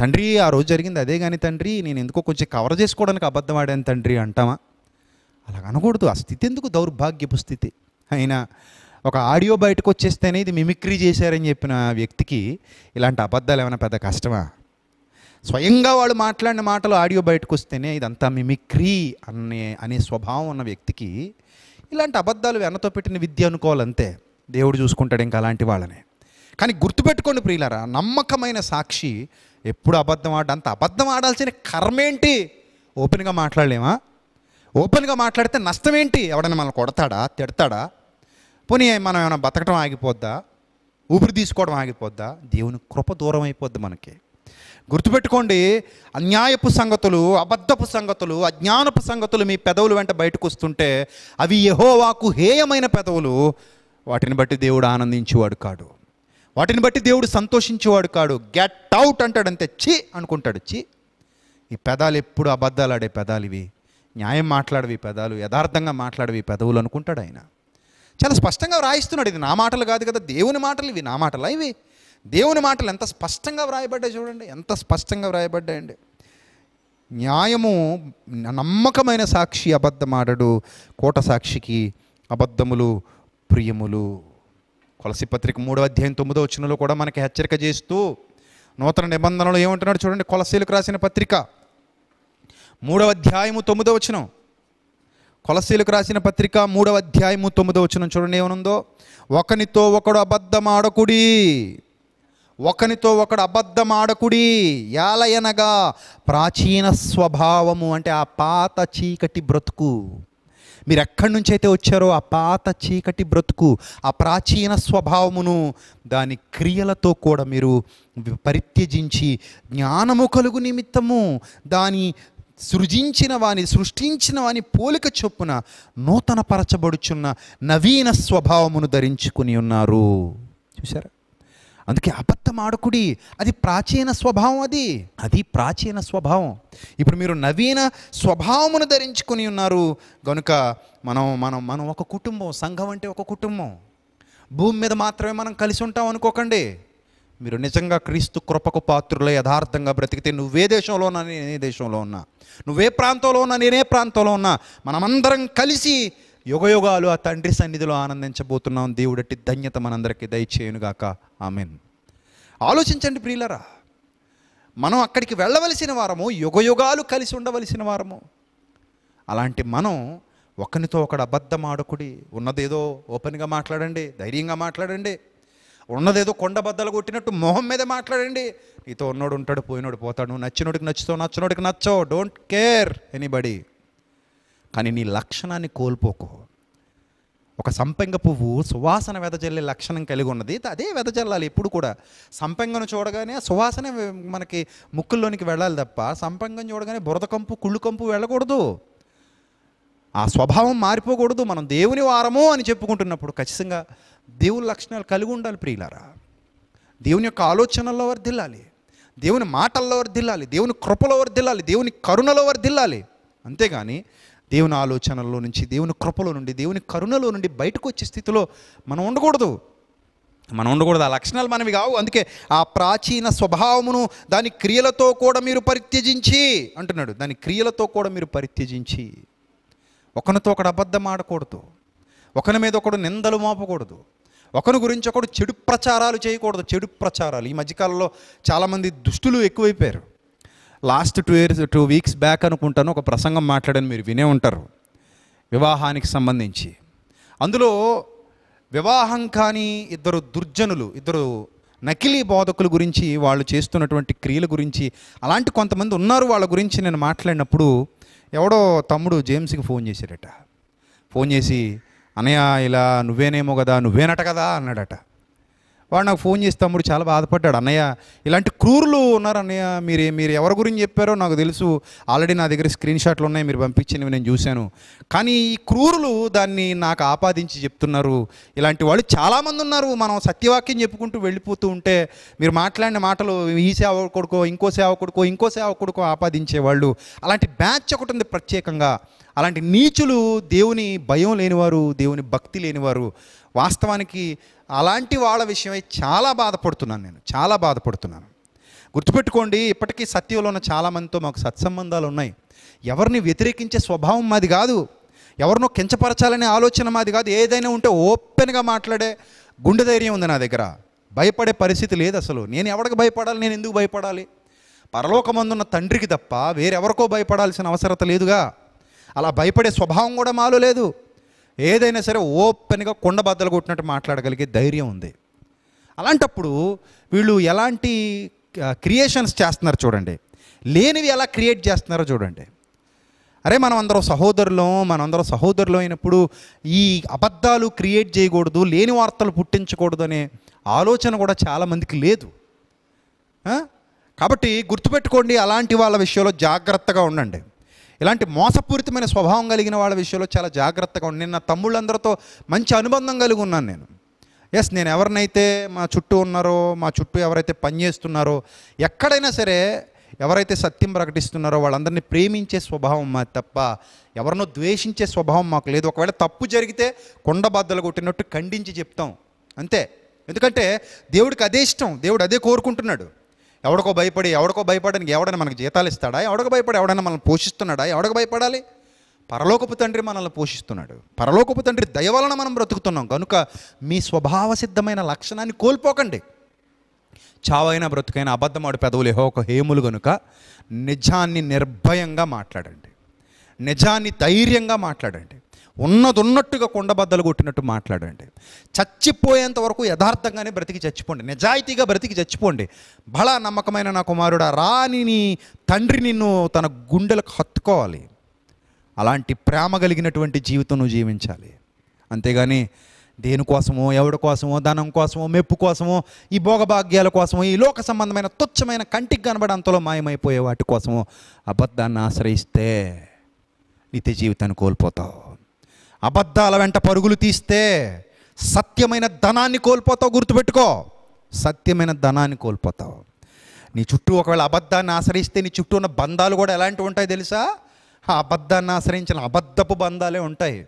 తండ్రి ఆ రోజు జరిగింది అదే కానీ తండ్రి నేను ఎందుకో కొంచెం కవర్ చేసుకోవడానికి అబద్ధం ఆడాను తండ్రి అంటామా అలాగ అనకూడదు ఆ స్థితి ఎందుకు దౌర్భాగ్యపు స్థితి అయినా ఒక ఆడియో బయటకు వచ్చేస్తేనే ఇది మిమిక్రీ చేశారని చెప్పిన వ్యక్తికి ఇలాంటి అబద్ధాలు ఏమైనా పెద్ద కష్టమా స్వయంగా వాళ్ళు మాట్లాడిన మాటలు ఆడియో బయటకు వస్తేనే ఇదంతా మిమిక్రీ అనే అనే స్వభావం ఉన్న వ్యక్తికి ఇలాంటి అబద్ధాలు వెనతో పెట్టిన విద్య అనుకోవాలంతే దేవుడు చూసుకుంటాడు ఇంకా అలాంటి వాళ్ళని కానీ గుర్తుపెట్టుకోండి ప్రియులారా నమ్మకమైన సాక్షి ఎప్పుడు అబద్ధం ఆడ అంత అబద్ధం ఆడాల్సిన కర్మేంటి ఓపెన్గా మాట్లాడలేమా ఓపెన్గా మాట్లాడితే నష్టం ఏంటి ఎవడైనా మనల్ని కొడతాడా తిడతాడా పోనీ మనం ఏమైనా బతకడం ఆగిపోద్దా ఊపిరి తీసుకోవడం ఆగిపోద్దా దేవుని కృప దూరం అయిపోద్ది మనకి గుర్తుపెట్టుకోండి అన్యాయపు సంగతులు అబద్ధపు సంగతులు అజ్ఞానపు సంగతులు మీ పెదవులు వెంట బయటకు వస్తుంటే అవి యహోవాకు హేయమైన పెదవులు వాటిని బట్టి దేవుడు ఆనందించేవాడు కాడు వాటిని బట్టి దేవుడు సంతోషించేవాడు కాడు గెట్ అవుట్ అంటాడంతే చి అనుకుంటాడు చి ఈ పెదాలు ఎప్పుడు ఆడే పెదాలు ఇవి న్యాయం మాట్లాడవి పెదాలు యథార్థంగా మాట్లాడవి పెదవులు అనుకుంటాడు ఆయన చాలా స్పష్టంగా వ్రాయిస్తున్నాడు ఇది నా మాటలు కాదు కదా దేవుని మాటలు ఇవి నా మాటలా ఇవి దేవుని మాటలు ఎంత స్పష్టంగా వ్రాయబడ్డాయి చూడండి ఎంత స్పష్టంగా వ్రాయబడ్డాయండి న్యాయము నమ్మకమైన సాక్షి అబద్ధమాడడు కోట సాక్షికి అబద్ధములు ప్రియములు కొలసి పత్రిక మూడో అధ్యాయం తొమ్మిదో వచ్చినలో కూడా మనకి హెచ్చరిక చేస్తూ నూతన నిబంధనలు ఏమంటున్నాడు చూడండి కొలసీలకు రాసిన పత్రిక మూడవ అధ్యాయము తొమ్మిదో వచనం కొలసీలకు రాసిన పత్రిక మూడవ అధ్యాయము తొమ్మిదో వచనం చూడండి ఏమనుందో ఒకనితో ఒకడు అబద్ధమాడకుడి ఒకనితో ఒకడు అబద్ధమాడకుడి యాలయనగా ప్రాచీన స్వభావము అంటే ఆ పాత చీకటి బ్రతుకు మీరు ఎక్కడి నుంచి అయితే వచ్చారో ఆ పాత చీకటి బ్రతుకు ఆ ప్రాచీన స్వభావమును దాని క్రియలతో కూడా మీరు పరిత్యజించి జ్ఞానము కలుగు నిమిత్తము దాని సృజించిన వాని సృష్టించిన వాని పోలిక చొప్పున నూతనపరచబడుచున్న నవీన స్వభావమును ధరించుకుని ఉన్నారు చూసారా అందుకే అబద్ధమాడుకుడి అది ప్రాచీన స్వభావం అది అది ప్రాచీన స్వభావం ఇప్పుడు మీరు నవీన స్వభావమును ధరించుకుని ఉన్నారు కనుక మనం మనం మనం ఒక కుటుంబం సంఘం అంటే ఒక కుటుంబం భూమి మీద మాత్రమే మనం కలిసి ఉంటాం అనుకోకండి మీరు నిజంగా క్రీస్తు కృపకు పాత్రులే యథార్థంగా బ్రతికితే నువ్వే దేశంలో ఉన్నా నేనే దేశంలో ఉన్నా నువ్వే ప్రాంతంలో ఉన్నా నేనే ప్రాంతంలో ఉన్నా మనమందరం కలిసి యుగయుగాలు ఆ తండ్రి సన్నిధిలో ఆనందించబోతున్నాం దేవుడట్టి ధన్యత మనందరికీ దయచేయునుగాక ఆమెన్ ఆలోచించండి ప్రియులరా మనం అక్కడికి వెళ్ళవలసిన వారము యుగయుగాలు కలిసి ఉండవలసిన వారము అలాంటి మనం ఒకరితో ఒకడు అబద్ధమాడకుడి ఉన్నదేదో ఓపెన్గా మాట్లాడండి ధైర్యంగా మాట్లాడండి ఉన్నదేదో కొండబద్దలు కొట్టినట్టు మొహం మీద మాట్లాడండి నీతో ఉన్నోడు ఉంటాడు పోయినోడు పోతాడు నువ్వు నచ్చినోడికి నచ్చుతో నచ్చినోడికి నచ్చవు డోంట్ కేర్ ఎనీబడి కానీ నీ లక్షణాన్ని కోల్పోకు ఒక సంపెంగ పువ్వు సువాసన వెదజల్లే లక్షణం కలిగి ఉన్నది అదే వెదజల్లాలి ఇప్పుడు కూడా సంపెంగను చూడగానే సువాసన మనకి ముక్కుల్లోనికి వెళ్ళాలి తప్ప సంపెంగం చూడగానే బురదకంపు కుళ్ళుకంపు వెళ్ళకూడదు ఆ స్వభావం మారిపోకూడదు మనం దేవుని వారము అని చెప్పుకుంటున్నప్పుడు ఖచ్చితంగా దేవుని లక్షణాలు కలిగి ఉండాలి ప్రియులారా దేవుని యొక్క ఆలోచనల్లో వర్ధిల్లాలి దేవుని మాటల్లో వర్ధిల్లాలి దేవుని కృపలో వర్ధిల్లాలి దేవుని కరుణలో వర్ధిల్లాలి అంతేగాని దేవుని ఆలోచనల్లో నుంచి దేవుని కృపలో నుండి దేవుని కరుణలో నుండి బయటకు వచ్చే స్థితిలో మనం ఉండకూడదు మనం ఉండకూడదు ఆ లక్షణాలు మనవి కావు అందుకే ఆ ప్రాచీన స్వభావమును దాని క్రియలతో కూడా మీరు పరిత్యజించి అంటున్నాడు దాని క్రియలతో కూడా మీరు పరిత్యజించి ఒకనితో ఒకడు అబద్ధం ఆడకూడదు ఒకరి మీద ఒకడు నిందలు మోపకూడదు ఒకరి గురించి ఒకడు చెడు ప్రచారాలు చేయకూడదు చెడు ప్రచారాలు ఈ మధ్యకాలంలో చాలామంది దుష్టులు ఎక్కువైపోయారు last two years two weeks back అనుకుంటాను ఒక ప్రసంగం మాట్లాడని మీరు వినే ఉంటారు వివాహానికి సంబంధించి అందులో వివాహం కానీ ఇద్దరు దుర్జనులు ఇద్దరు నకిలీ బోధకుల గురించి వాళ్ళు చేస్తున్నటువంటి క్రియల గురించి అలాంటి కొంతమంది ఉన్నారు వాళ్ళ గురించి నేను మాట్లాడినప్పుడు ఎవడో తమ్ముడు జేమ్స్కి ఫోన్ చేశాడట ఫోన్ చేసి అనయా ఇలా నువ్వేనేమో కదా నువ్వేనట కదా అన్నాడట వాడు నాకు ఫోన్ చేసి తమ్ముడు చాలా బాధపడ్డాడు అన్నయ్య ఇలాంటి క్రూరులు ఉన్నారు అన్నయ్య మీరు మీరు ఎవరి గురించి చెప్పారో నాకు తెలుసు ఆల్రెడీ నా దగ్గర స్క్రీన్ షాట్లు ఉన్నాయి మీరు పంపించినవి నేను చూశాను కానీ ఈ క్రూరులు దాన్ని నాకు ఆపాదించి చెప్తున్నారు ఇలాంటి వాళ్ళు చాలామంది ఉన్నారు మనం సత్యవాక్యం చెప్పుకుంటూ వెళ్ళిపోతూ ఉంటే మీరు మాట్లాడిన మాటలు ఈ సేవ కొడుకో ఇంకో సేవ కొడుకో ఇంకో సేవ కొడుకో ఆపాదించేవాళ్ళు అలాంటి బ్యాచ్ ఒకటి ఉంది ప్రత్యేకంగా అలాంటి నీచులు దేవుని భయం లేనివారు దేవుని భక్తి లేనివారు వాస్తవానికి అలాంటి వాళ్ళ విషయమై చాలా బాధపడుతున్నాను నేను చాలా బాధపడుతున్నాను గుర్తుపెట్టుకోండి ఇప్పటికీ సత్యంలో ఉన్న చాలామందితో మాకు సత్సంబంధాలు ఉన్నాయి ఎవరిని వ్యతిరేకించే స్వభావం మాది కాదు ఎవరినో కించపరచాలనే ఆలోచన మాది కాదు ఏదైనా ఉంటే ఓపెన్గా మాట్లాడే గుండె ధైర్యం ఉంది నా దగ్గర భయపడే పరిస్థితి లేదు అసలు నేను ఎవరికి భయపడాలి నేను ఎందుకు భయపడాలి పరలోకమందున్న తండ్రికి తప్ప వేరెవరికో భయపడాల్సిన అవసరత లేదుగా అలా భయపడే స్వభావం కూడా మాలో లేదు ఏదైనా సరే ఓపెన్గా బద్దలు కొట్టినట్టు మాట్లాడగలిగే ధైర్యం ఉంది అలాంటప్పుడు వీళ్ళు ఎలాంటి క్రియేషన్స్ చేస్తున్నారు చూడండి లేనివి ఎలా క్రియేట్ చేస్తున్నారో చూడండి అరే మనం అందరం సహోదరులం మనందరం సహోదరులం అయినప్పుడు ఈ అబద్ధాలు క్రియేట్ చేయకూడదు లేని వార్తలు పుట్టించకూడదు అనే ఆలోచన కూడా చాలామందికి లేదు కాబట్టి గుర్తుపెట్టుకోండి అలాంటి వాళ్ళ విషయంలో జాగ్రత్తగా ఉండండి ఇలాంటి మోసపూరితమైన స్వభావం కలిగిన వాళ్ళ విషయంలో చాలా జాగ్రత్తగా ఉండి నేను నా తమ్ముళ్ళందరితో మంచి అనుబంధం కలిగి ఉన్నాను నేను ఎస్ నేను ఎవరినైతే మా చుట్టూ ఉన్నారో మా చుట్టూ ఎవరైతే పనిచేస్తున్నారో ఎక్కడైనా సరే ఎవరైతే సత్యం ప్రకటిస్తున్నారో వాళ్ళందరినీ ప్రేమించే స్వభావం మా తప్ప ఎవరినో ద్వేషించే స్వభావం మాకు లేదు ఒకవేళ తప్పు జరిగితే కొండబద్దలు కొట్టినట్టు ఖండించి చెప్తాం అంతే ఎందుకంటే దేవుడికి అదే ఇష్టం దేవుడు అదే కోరుకుంటున్నాడు ఎవడికో భయపడి ఎవడికో భయపడడానికి ఎవడైనా మనకు జీతాలు ఇస్తాడా ఎవడకు భయపడి ఎవడైనా మనల్ని పోషిస్తున్నాడా ఎవడికి భయపడాలి పరలోకపు తండ్రి మనల్ని పోషిస్తున్నాడు పరలోకపు తండ్రి దయ వలన మనం బ్రతుకుతున్నాం కనుక మీ స్వభావ సిద్ధమైన లక్షణాన్ని కోల్పోకండి చావైన బ్రతుకైన అబద్ధమాడు పెదవులు ఏహో ఒక హేములు కనుక నిజాన్ని నిర్భయంగా మాట్లాడండి నిజాన్ని ధైర్యంగా మాట్లాడండి ఉన్నది ఉన్నట్టుగా కొండబద్దలు కొట్టినట్టు మాట్లాడండి చచ్చిపోయేంత వరకు యథార్థంగానే బ్రతికి చచ్చిపోండి నిజాయితీగా బ్రతికి చచ్చిపోండి బళ నమ్మకమైన నా కుమారుడా రాని నీ తండ్రి నిన్ను తన గుండెలకు హత్తుకోవాలి అలాంటి ప్రేమ కలిగినటువంటి జీవితం నువ్వు జీవించాలి అంతేగాని దేనికోసమో ఎవడి కోసమో ధనం కోసమో మెప్పు కోసమో ఈ భోగభాగ్యాల కోసమో ఈ లోక సంబంధమైన తుచ్చమైన కంటికి కనబడే అంతలో మాయమైపోయే వాటి కోసమో అబద్ధాన్ని ఆశ్రయిస్తే నిత్య జీవితాన్ని కోల్పోతావు అబద్ధాల వెంట పరుగులు తీస్తే సత్యమైన ధనాన్ని కోల్పోతావు గుర్తుపెట్టుకో సత్యమైన ధనాన్ని కోల్పోతావు నీ చుట్టూ ఒకవేళ అబద్ధాన్ని ఆశ్రయిస్తే నీ చుట్టూ ఉన్న బంధాలు కూడా ఎలాంటివి ఉంటాయి తెలుసా ఆ అబద్ధాన్ని ఆశ్రయించిన అబద్ధపు బంధాలే ఉంటాయి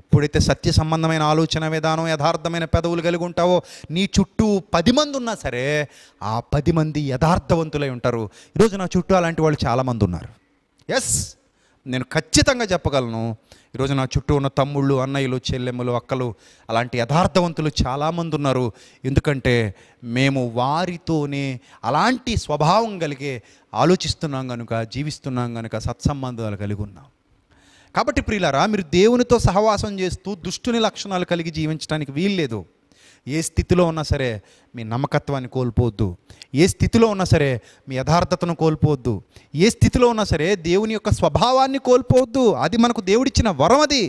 ఎప్పుడైతే సత్య సంబంధమైన ఆలోచన విధానం యథార్థమైన పెదవులు కలిగి ఉంటావో నీ చుట్టూ పది మంది ఉన్నా సరే ఆ పది మంది యథార్థవంతులై ఉంటారు ఈరోజు నా చుట్టూ అలాంటి వాళ్ళు చాలామంది ఉన్నారు ఎస్ నేను ఖచ్చితంగా చెప్పగలను ఈరోజు నా చుట్టూ ఉన్న తమ్ముళ్ళు అన్నయ్యలు చెల్లెమ్మలు అక్కలు అలాంటి యథార్థవంతులు చాలామంది ఉన్నారు ఎందుకంటే మేము వారితోనే అలాంటి స్వభావం కలిగే ఆలోచిస్తున్నాం కనుక జీవిస్తున్నాం కనుక సత్సంబంధాలు కలిగి ఉన్నాం కాబట్టి ప్రియులారా మీరు దేవునితో సహవాసం చేస్తూ దుష్టుని లక్షణాలు కలిగి జీవించడానికి వీల్లేదు ఏ స్థితిలో ఉన్నా సరే మీ నమ్మకత్వాన్ని కోల్పోవద్దు ఏ స్థితిలో ఉన్నా సరే మీ యథార్థతను కోల్పోవద్దు ఏ స్థితిలో ఉన్నా సరే దేవుని యొక్క స్వభావాన్ని కోల్పోవద్దు అది మనకు దేవుడిచ్చిన వరం అది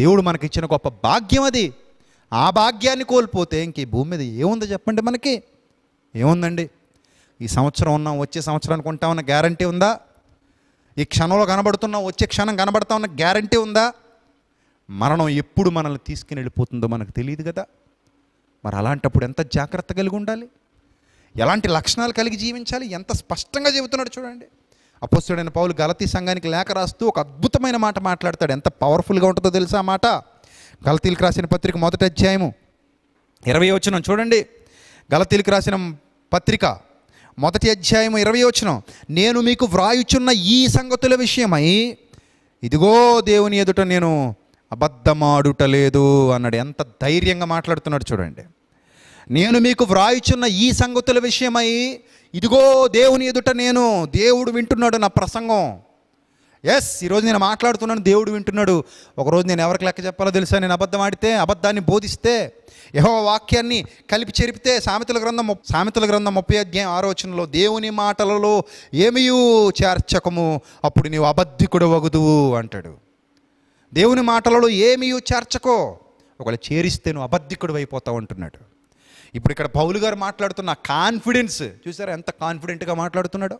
దేవుడు మనకిచ్చిన గొప్ప భాగ్యం అది ఆ భాగ్యాన్ని కోల్పోతే ఇంక ఈ భూమి మీద ఏముందో చెప్పండి మనకి ఏముందండి ఈ సంవత్సరం ఉన్నాం వచ్చే సంవత్సరానికి ఉంటామన్న గ్యారంటీ ఉందా ఈ క్షణంలో కనబడుతున్నాం వచ్చే క్షణం కనబడతామన్న గ్యారంటీ ఉందా మరణం ఎప్పుడు మనల్ని తీసుకుని వెళ్ళిపోతుందో మనకు తెలియదు కదా మరి అలాంటప్పుడు ఎంత జాగ్రత్త కలిగి ఉండాలి ఎలాంటి లక్షణాలు కలిగి జీవించాలి ఎంత స్పష్టంగా చెబుతున్నాడు చూడండి అపోస్తుడైన పౌలు గలతీ సంఘానికి లేఖ రాస్తూ ఒక అద్భుతమైన మాట మాట్లాడతాడు ఎంత పవర్ఫుల్గా ఉంటుందో తెలుసా మాట గలతీలకు రాసిన పత్రిక మొదటి అధ్యాయము ఇరవై వచనం చూడండి గలతీలకు రాసిన పత్రిక మొదటి అధ్యాయం ఇరవై వచనం నేను మీకు వ్రాయుచున్న ఈ సంగతుల విషయమై ఇదిగో దేవుని ఎదుట నేను అబద్ధమాడుట లేదు అన్నాడు ఎంత ధైర్యంగా మాట్లాడుతున్నాడు చూడండి నేను మీకు వ్రాయిచున్న ఈ సంగతుల విషయమై ఇదిగో దేవుని ఎదుట నేను దేవుడు వింటున్నాడు నా ప్రసంగం ఎస్ ఈరోజు నేను మాట్లాడుతున్నాను దేవుడు వింటున్నాడు ఒకరోజు నేను ఎవరికి లెక్క చెప్పాలో తెలుసా నేను అబద్ధం ఆడితే అబద్ధాన్ని బోధిస్తే యహో వాక్యాన్ని కలిపి చెరిపితే సామెతల గ్రంథం సామెతల గ్రంథం ముప్పై అధ్యాయం ఆలోచనలో దేవుని మాటలలో ఏమయూ చేర్చకము అప్పుడు నీవు అబద్ధికుడు వగుదువు అంటాడు దేవుని మాటలలో ఏమీ చేర్చకో ఒకవేళ చేరిస్తే నువ్వు అబద్ధికుడు అయిపోతావు అంటున్నాడు ఇప్పుడు ఇక్కడ పౌలు గారు మాట్లాడుతున్న కాన్ఫిడెన్స్ చూసారా ఎంత కాన్ఫిడెంట్గా మాట్లాడుతున్నాడు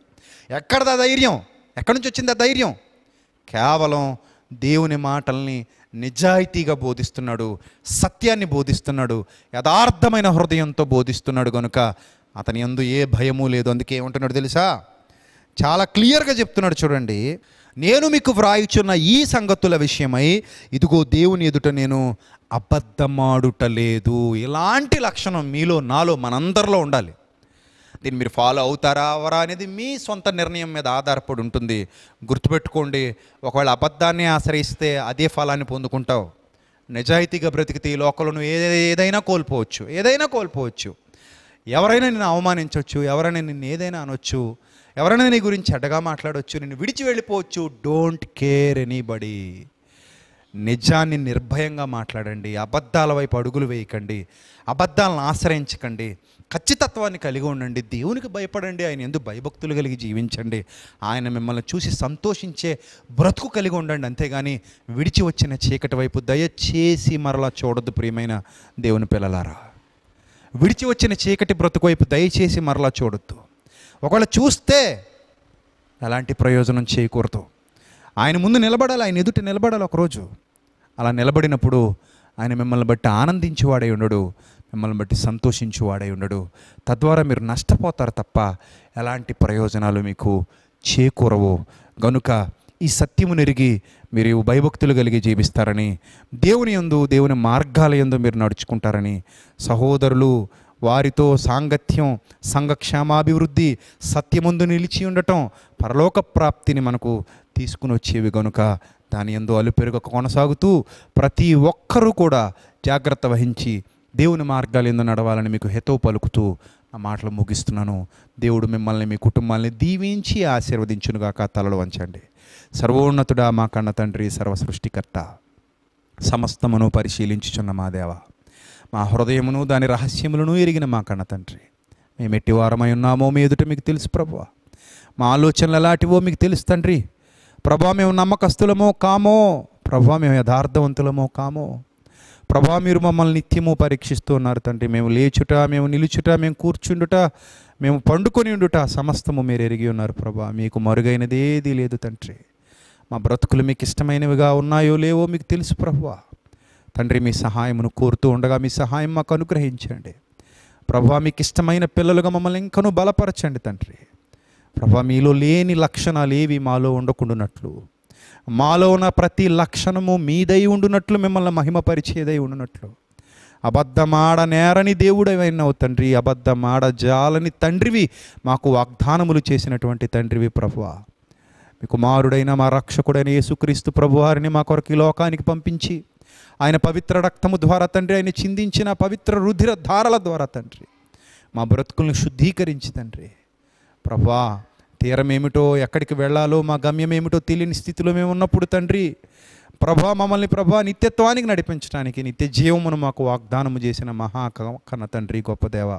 ఎక్కడదా ధైర్యం ఎక్కడి నుంచి వచ్చింది ఆ ధైర్యం కేవలం దేవుని మాటల్ని నిజాయితీగా బోధిస్తున్నాడు సత్యాన్ని బోధిస్తున్నాడు యథార్థమైన హృదయంతో బోధిస్తున్నాడు కనుక అతని ఎందు ఏ భయమూ లేదు అందుకే ఏమంటున్నాడు తెలుసా చాలా క్లియర్గా చెప్తున్నాడు చూడండి నేను మీకు వ్రాయిచున్న ఈ సంగతుల విషయమై ఇదిగో దేవుని ఎదుట నేను అబద్ధమాడుట లేదు ఇలాంటి లక్షణం మీలో నాలో మనందరిలో ఉండాలి దీన్ని మీరు ఫాలో అవుతారా అవరా అనేది మీ సొంత నిర్ణయం మీద ఆధారపడి ఉంటుంది గుర్తుపెట్టుకోండి ఒకవేళ అబద్ధాన్ని ఆశ్రయిస్తే అదే ఫలాన్ని పొందుకుంటావు నిజాయితీగా బ్రతికితే ఈ లోకంలో ఏదైనా కోల్పోవచ్చు ఏదైనా కోల్పోవచ్చు ఎవరైనా నిన్ను అవమానించవచ్చు ఎవరైనా నిన్ను ఏదైనా అనొచ్చు ఎవరైనా నీ గురించి చెడ్డగా మాట్లాడవచ్చు నేను విడిచి వెళ్ళిపోవచ్చు డోంట్ కేర్ ఎనీబడి నిజాన్ని నిర్భయంగా మాట్లాడండి అబద్ధాల వైపు అడుగులు వేయకండి అబద్ధాలను ఆశ్రయించకండి ఖచ్చితత్వాన్ని కలిగి ఉండండి దేవునికి భయపడండి ఆయన ఎందుకు భయభక్తులు కలిగి జీవించండి ఆయన మిమ్మల్ని చూసి సంతోషించే బ్రతుకు కలిగి ఉండండి అంతేగాని విడిచి వచ్చిన చీకటి వైపు దయచేసి మరలా చూడొద్దు ప్రియమైన దేవుని పిల్లలారా విడిచి వచ్చిన చీకటి బ్రతుకు వైపు దయచేసి మరలా చూడొద్దు ఒకవేళ చూస్తే ఎలాంటి ప్రయోజనం చేకూరదు ఆయన ముందు నిలబడాలి ఆయన ఎదుటి నిలబడాలి ఒకరోజు అలా నిలబడినప్పుడు ఆయన మిమ్మల్ని బట్టి ఆనందించేవాడై ఉండడు మిమ్మల్ని బట్టి సంతోషించేవాడై ఉండడు తద్వారా మీరు నష్టపోతారు తప్ప ఎలాంటి ప్రయోజనాలు మీకు చేకూరవు గనుక ఈ సత్యము నెరిగి మీరు భయభక్తులు కలిగి జీవిస్తారని దేవుని ఎందు దేవుని మార్గాల ఎందు మీరు నడుచుకుంటారని సహోదరులు వారితో సాంగత్యం సంఘక్షేమాభివృద్ధి సత్యముందు నిలిచి ఉండటం పరలోక ప్రాప్తిని మనకు తీసుకుని వచ్చేవి గనుక దాని ఎందు అలుపెరుగ కొనసాగుతూ ప్రతి ఒక్కరూ కూడా జాగ్రత్త వహించి దేవుని మార్గాలు ఎందు నడవాలని మీకు హెతో పలుకుతూ నా మాటలు ముగిస్తున్నాను దేవుడు మిమ్మల్ని మీ కుటుంబాల్ని దీవించి ఆశీర్వదించునుగాక తలలు వంచండి సర్వోన్నతుడా మా కన్న తండ్రి సర్వసృష్టికర్త సమస్తమును పరిశీలించుచున్న మా దేవా మా హృదయమును దాని రహస్యములను ఎరిగిన మా కన్న తండ్రి మేము ఎట్టివారమై ఉన్నామో మీ ఎదుట మీకు తెలుసు ప్రభు మా ఆలోచనలు ఎలాంటివో మీకు తెలుసు తండ్రి ప్రభా మేము నమ్మకస్తులమో కామో ప్రభా మేము యథార్థవంతులమో కామో ప్రభా మీరు మమ్మల్ని నిత్యమో పరీక్షిస్తూ ఉన్నారు తండ్రి మేము లేచుట మేము నిలుచుట మేము కూర్చుండుట మేము పండుకొని ఉండుట సమస్తము మీరు ఎరిగి ఉన్నారు ప్రభా మీకు మరుగైనది లేదు తండ్రి మా బ్రతుకులు మీకు ఇష్టమైనవిగా ఉన్నాయో లేవో మీకు తెలుసు ప్రభువా తండ్రి మీ సహాయమును కోరుతూ ఉండగా మీ సహాయం మాకు అనుగ్రహించండి ప్రభా మీకు ఇష్టమైన పిల్లలుగా మమ్మల్ని ఇంకనూ బలపరచండి తండ్రి ప్రభా మీలో లేని లక్షణాలు ఏవి మాలో ఉండకుండానట్లు మాలో ఉన్న ప్రతి లక్షణము మీదై ఉండునట్లు మిమ్మల్ని మహిమపరిచేదై ఉండునట్లు అబద్ధమాడ నేరని దేవుడవైనావు తండ్రి అబద్ధమాడ జాలని తండ్రివి మాకు వాగ్దానములు చేసినటువంటి తండ్రివి ప్రభువా మీ కుమారుడైన మా రక్షకుడైన యేసుక్రీస్తు ప్రభువారిని మా కొరకు ఈ లోకానికి పంపించి ఆయన పవిత్ర రక్తము ద్వారా తండ్రి ఆయన చిందించిన పవిత్ర రుధిర ధారల ద్వారా తండ్రి మా బ్రతుకులను శుద్ధీకరించి తండ్రి ప్రభా తీరం ఏమిటో ఎక్కడికి వెళ్ళాలో మా గమ్యం ఏమిటో తెలియని స్థితిలో మేము ఉన్నప్పుడు తండ్రి ప్రభా మమ్మల్ని ప్రభా నిత్యత్వానికి నడిపించడానికి నిత్య జీవమును మాకు వాగ్దానము చేసిన మహా కన్న తండ్రి గొప్పదేవ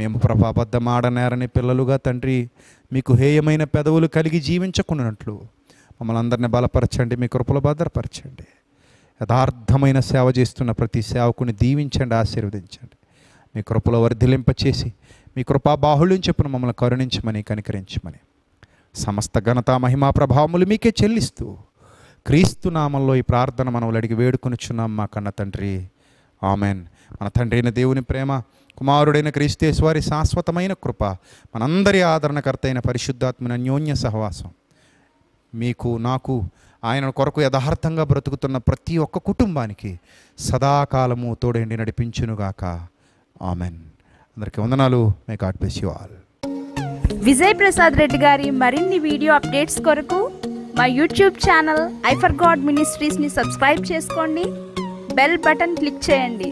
మేము ప్రభాబద్ధమాడనేరని పిల్లలుగా తండ్రి మీకు హేయమైన పెదవులు కలిగి జీవించకున్నట్లు మమ్మల్ని అందరిని బలపరచండి మీ కృపలు భద్రపరచండి యథార్థమైన సేవ చేస్తున్న ప్రతి సేవకుని దీవించండి ఆశీర్వదించండి మీ కృపలో వర్ధిలింపచేసి మీ కృపా బాహుళ్యం మమ్మల్ని కరుణించమని కనికరించమని సమస్త ఘనత మహిమా ప్రభావములు మీకే చెల్లిస్తూ క్రీస్తు నామంలో ఈ ప్రార్థన మనం అడిగి వేడుకొనిచున్నాం మా కన్న తండ్రి ఆమెన్ మన తండ్రి అయిన దేవుని ప్రేమ కుమారుడైన క్రీస్తేశ్వారి శాశ్వతమైన కృప మనందరి ఆదరణకర్త అయిన పరిశుద్ధాత్మన అన్యోన్య సహవాసం మీకు నాకు ఆయన కొరకు యథార్థంగా బ్రతుకుతున్న ప్రతి ఒక్క కుటుంబానికి సదాకాలము తోడేండి నడిపించునుగాక ఆమెన్ అందరికీ వందనాలు may God bless you all Vijay Prasad Reddy గారి మరిన్ని వీడియో అప్డేట్స్ కొరకు మా యూట్యూబ్ ఛానల్ ఐఫర్ గాడ్ మినిస్ట్రీస్ని సబ్స్క్రైబ్ చేసుకోండి బెల్ బటన్ క్లిక్ చేయండి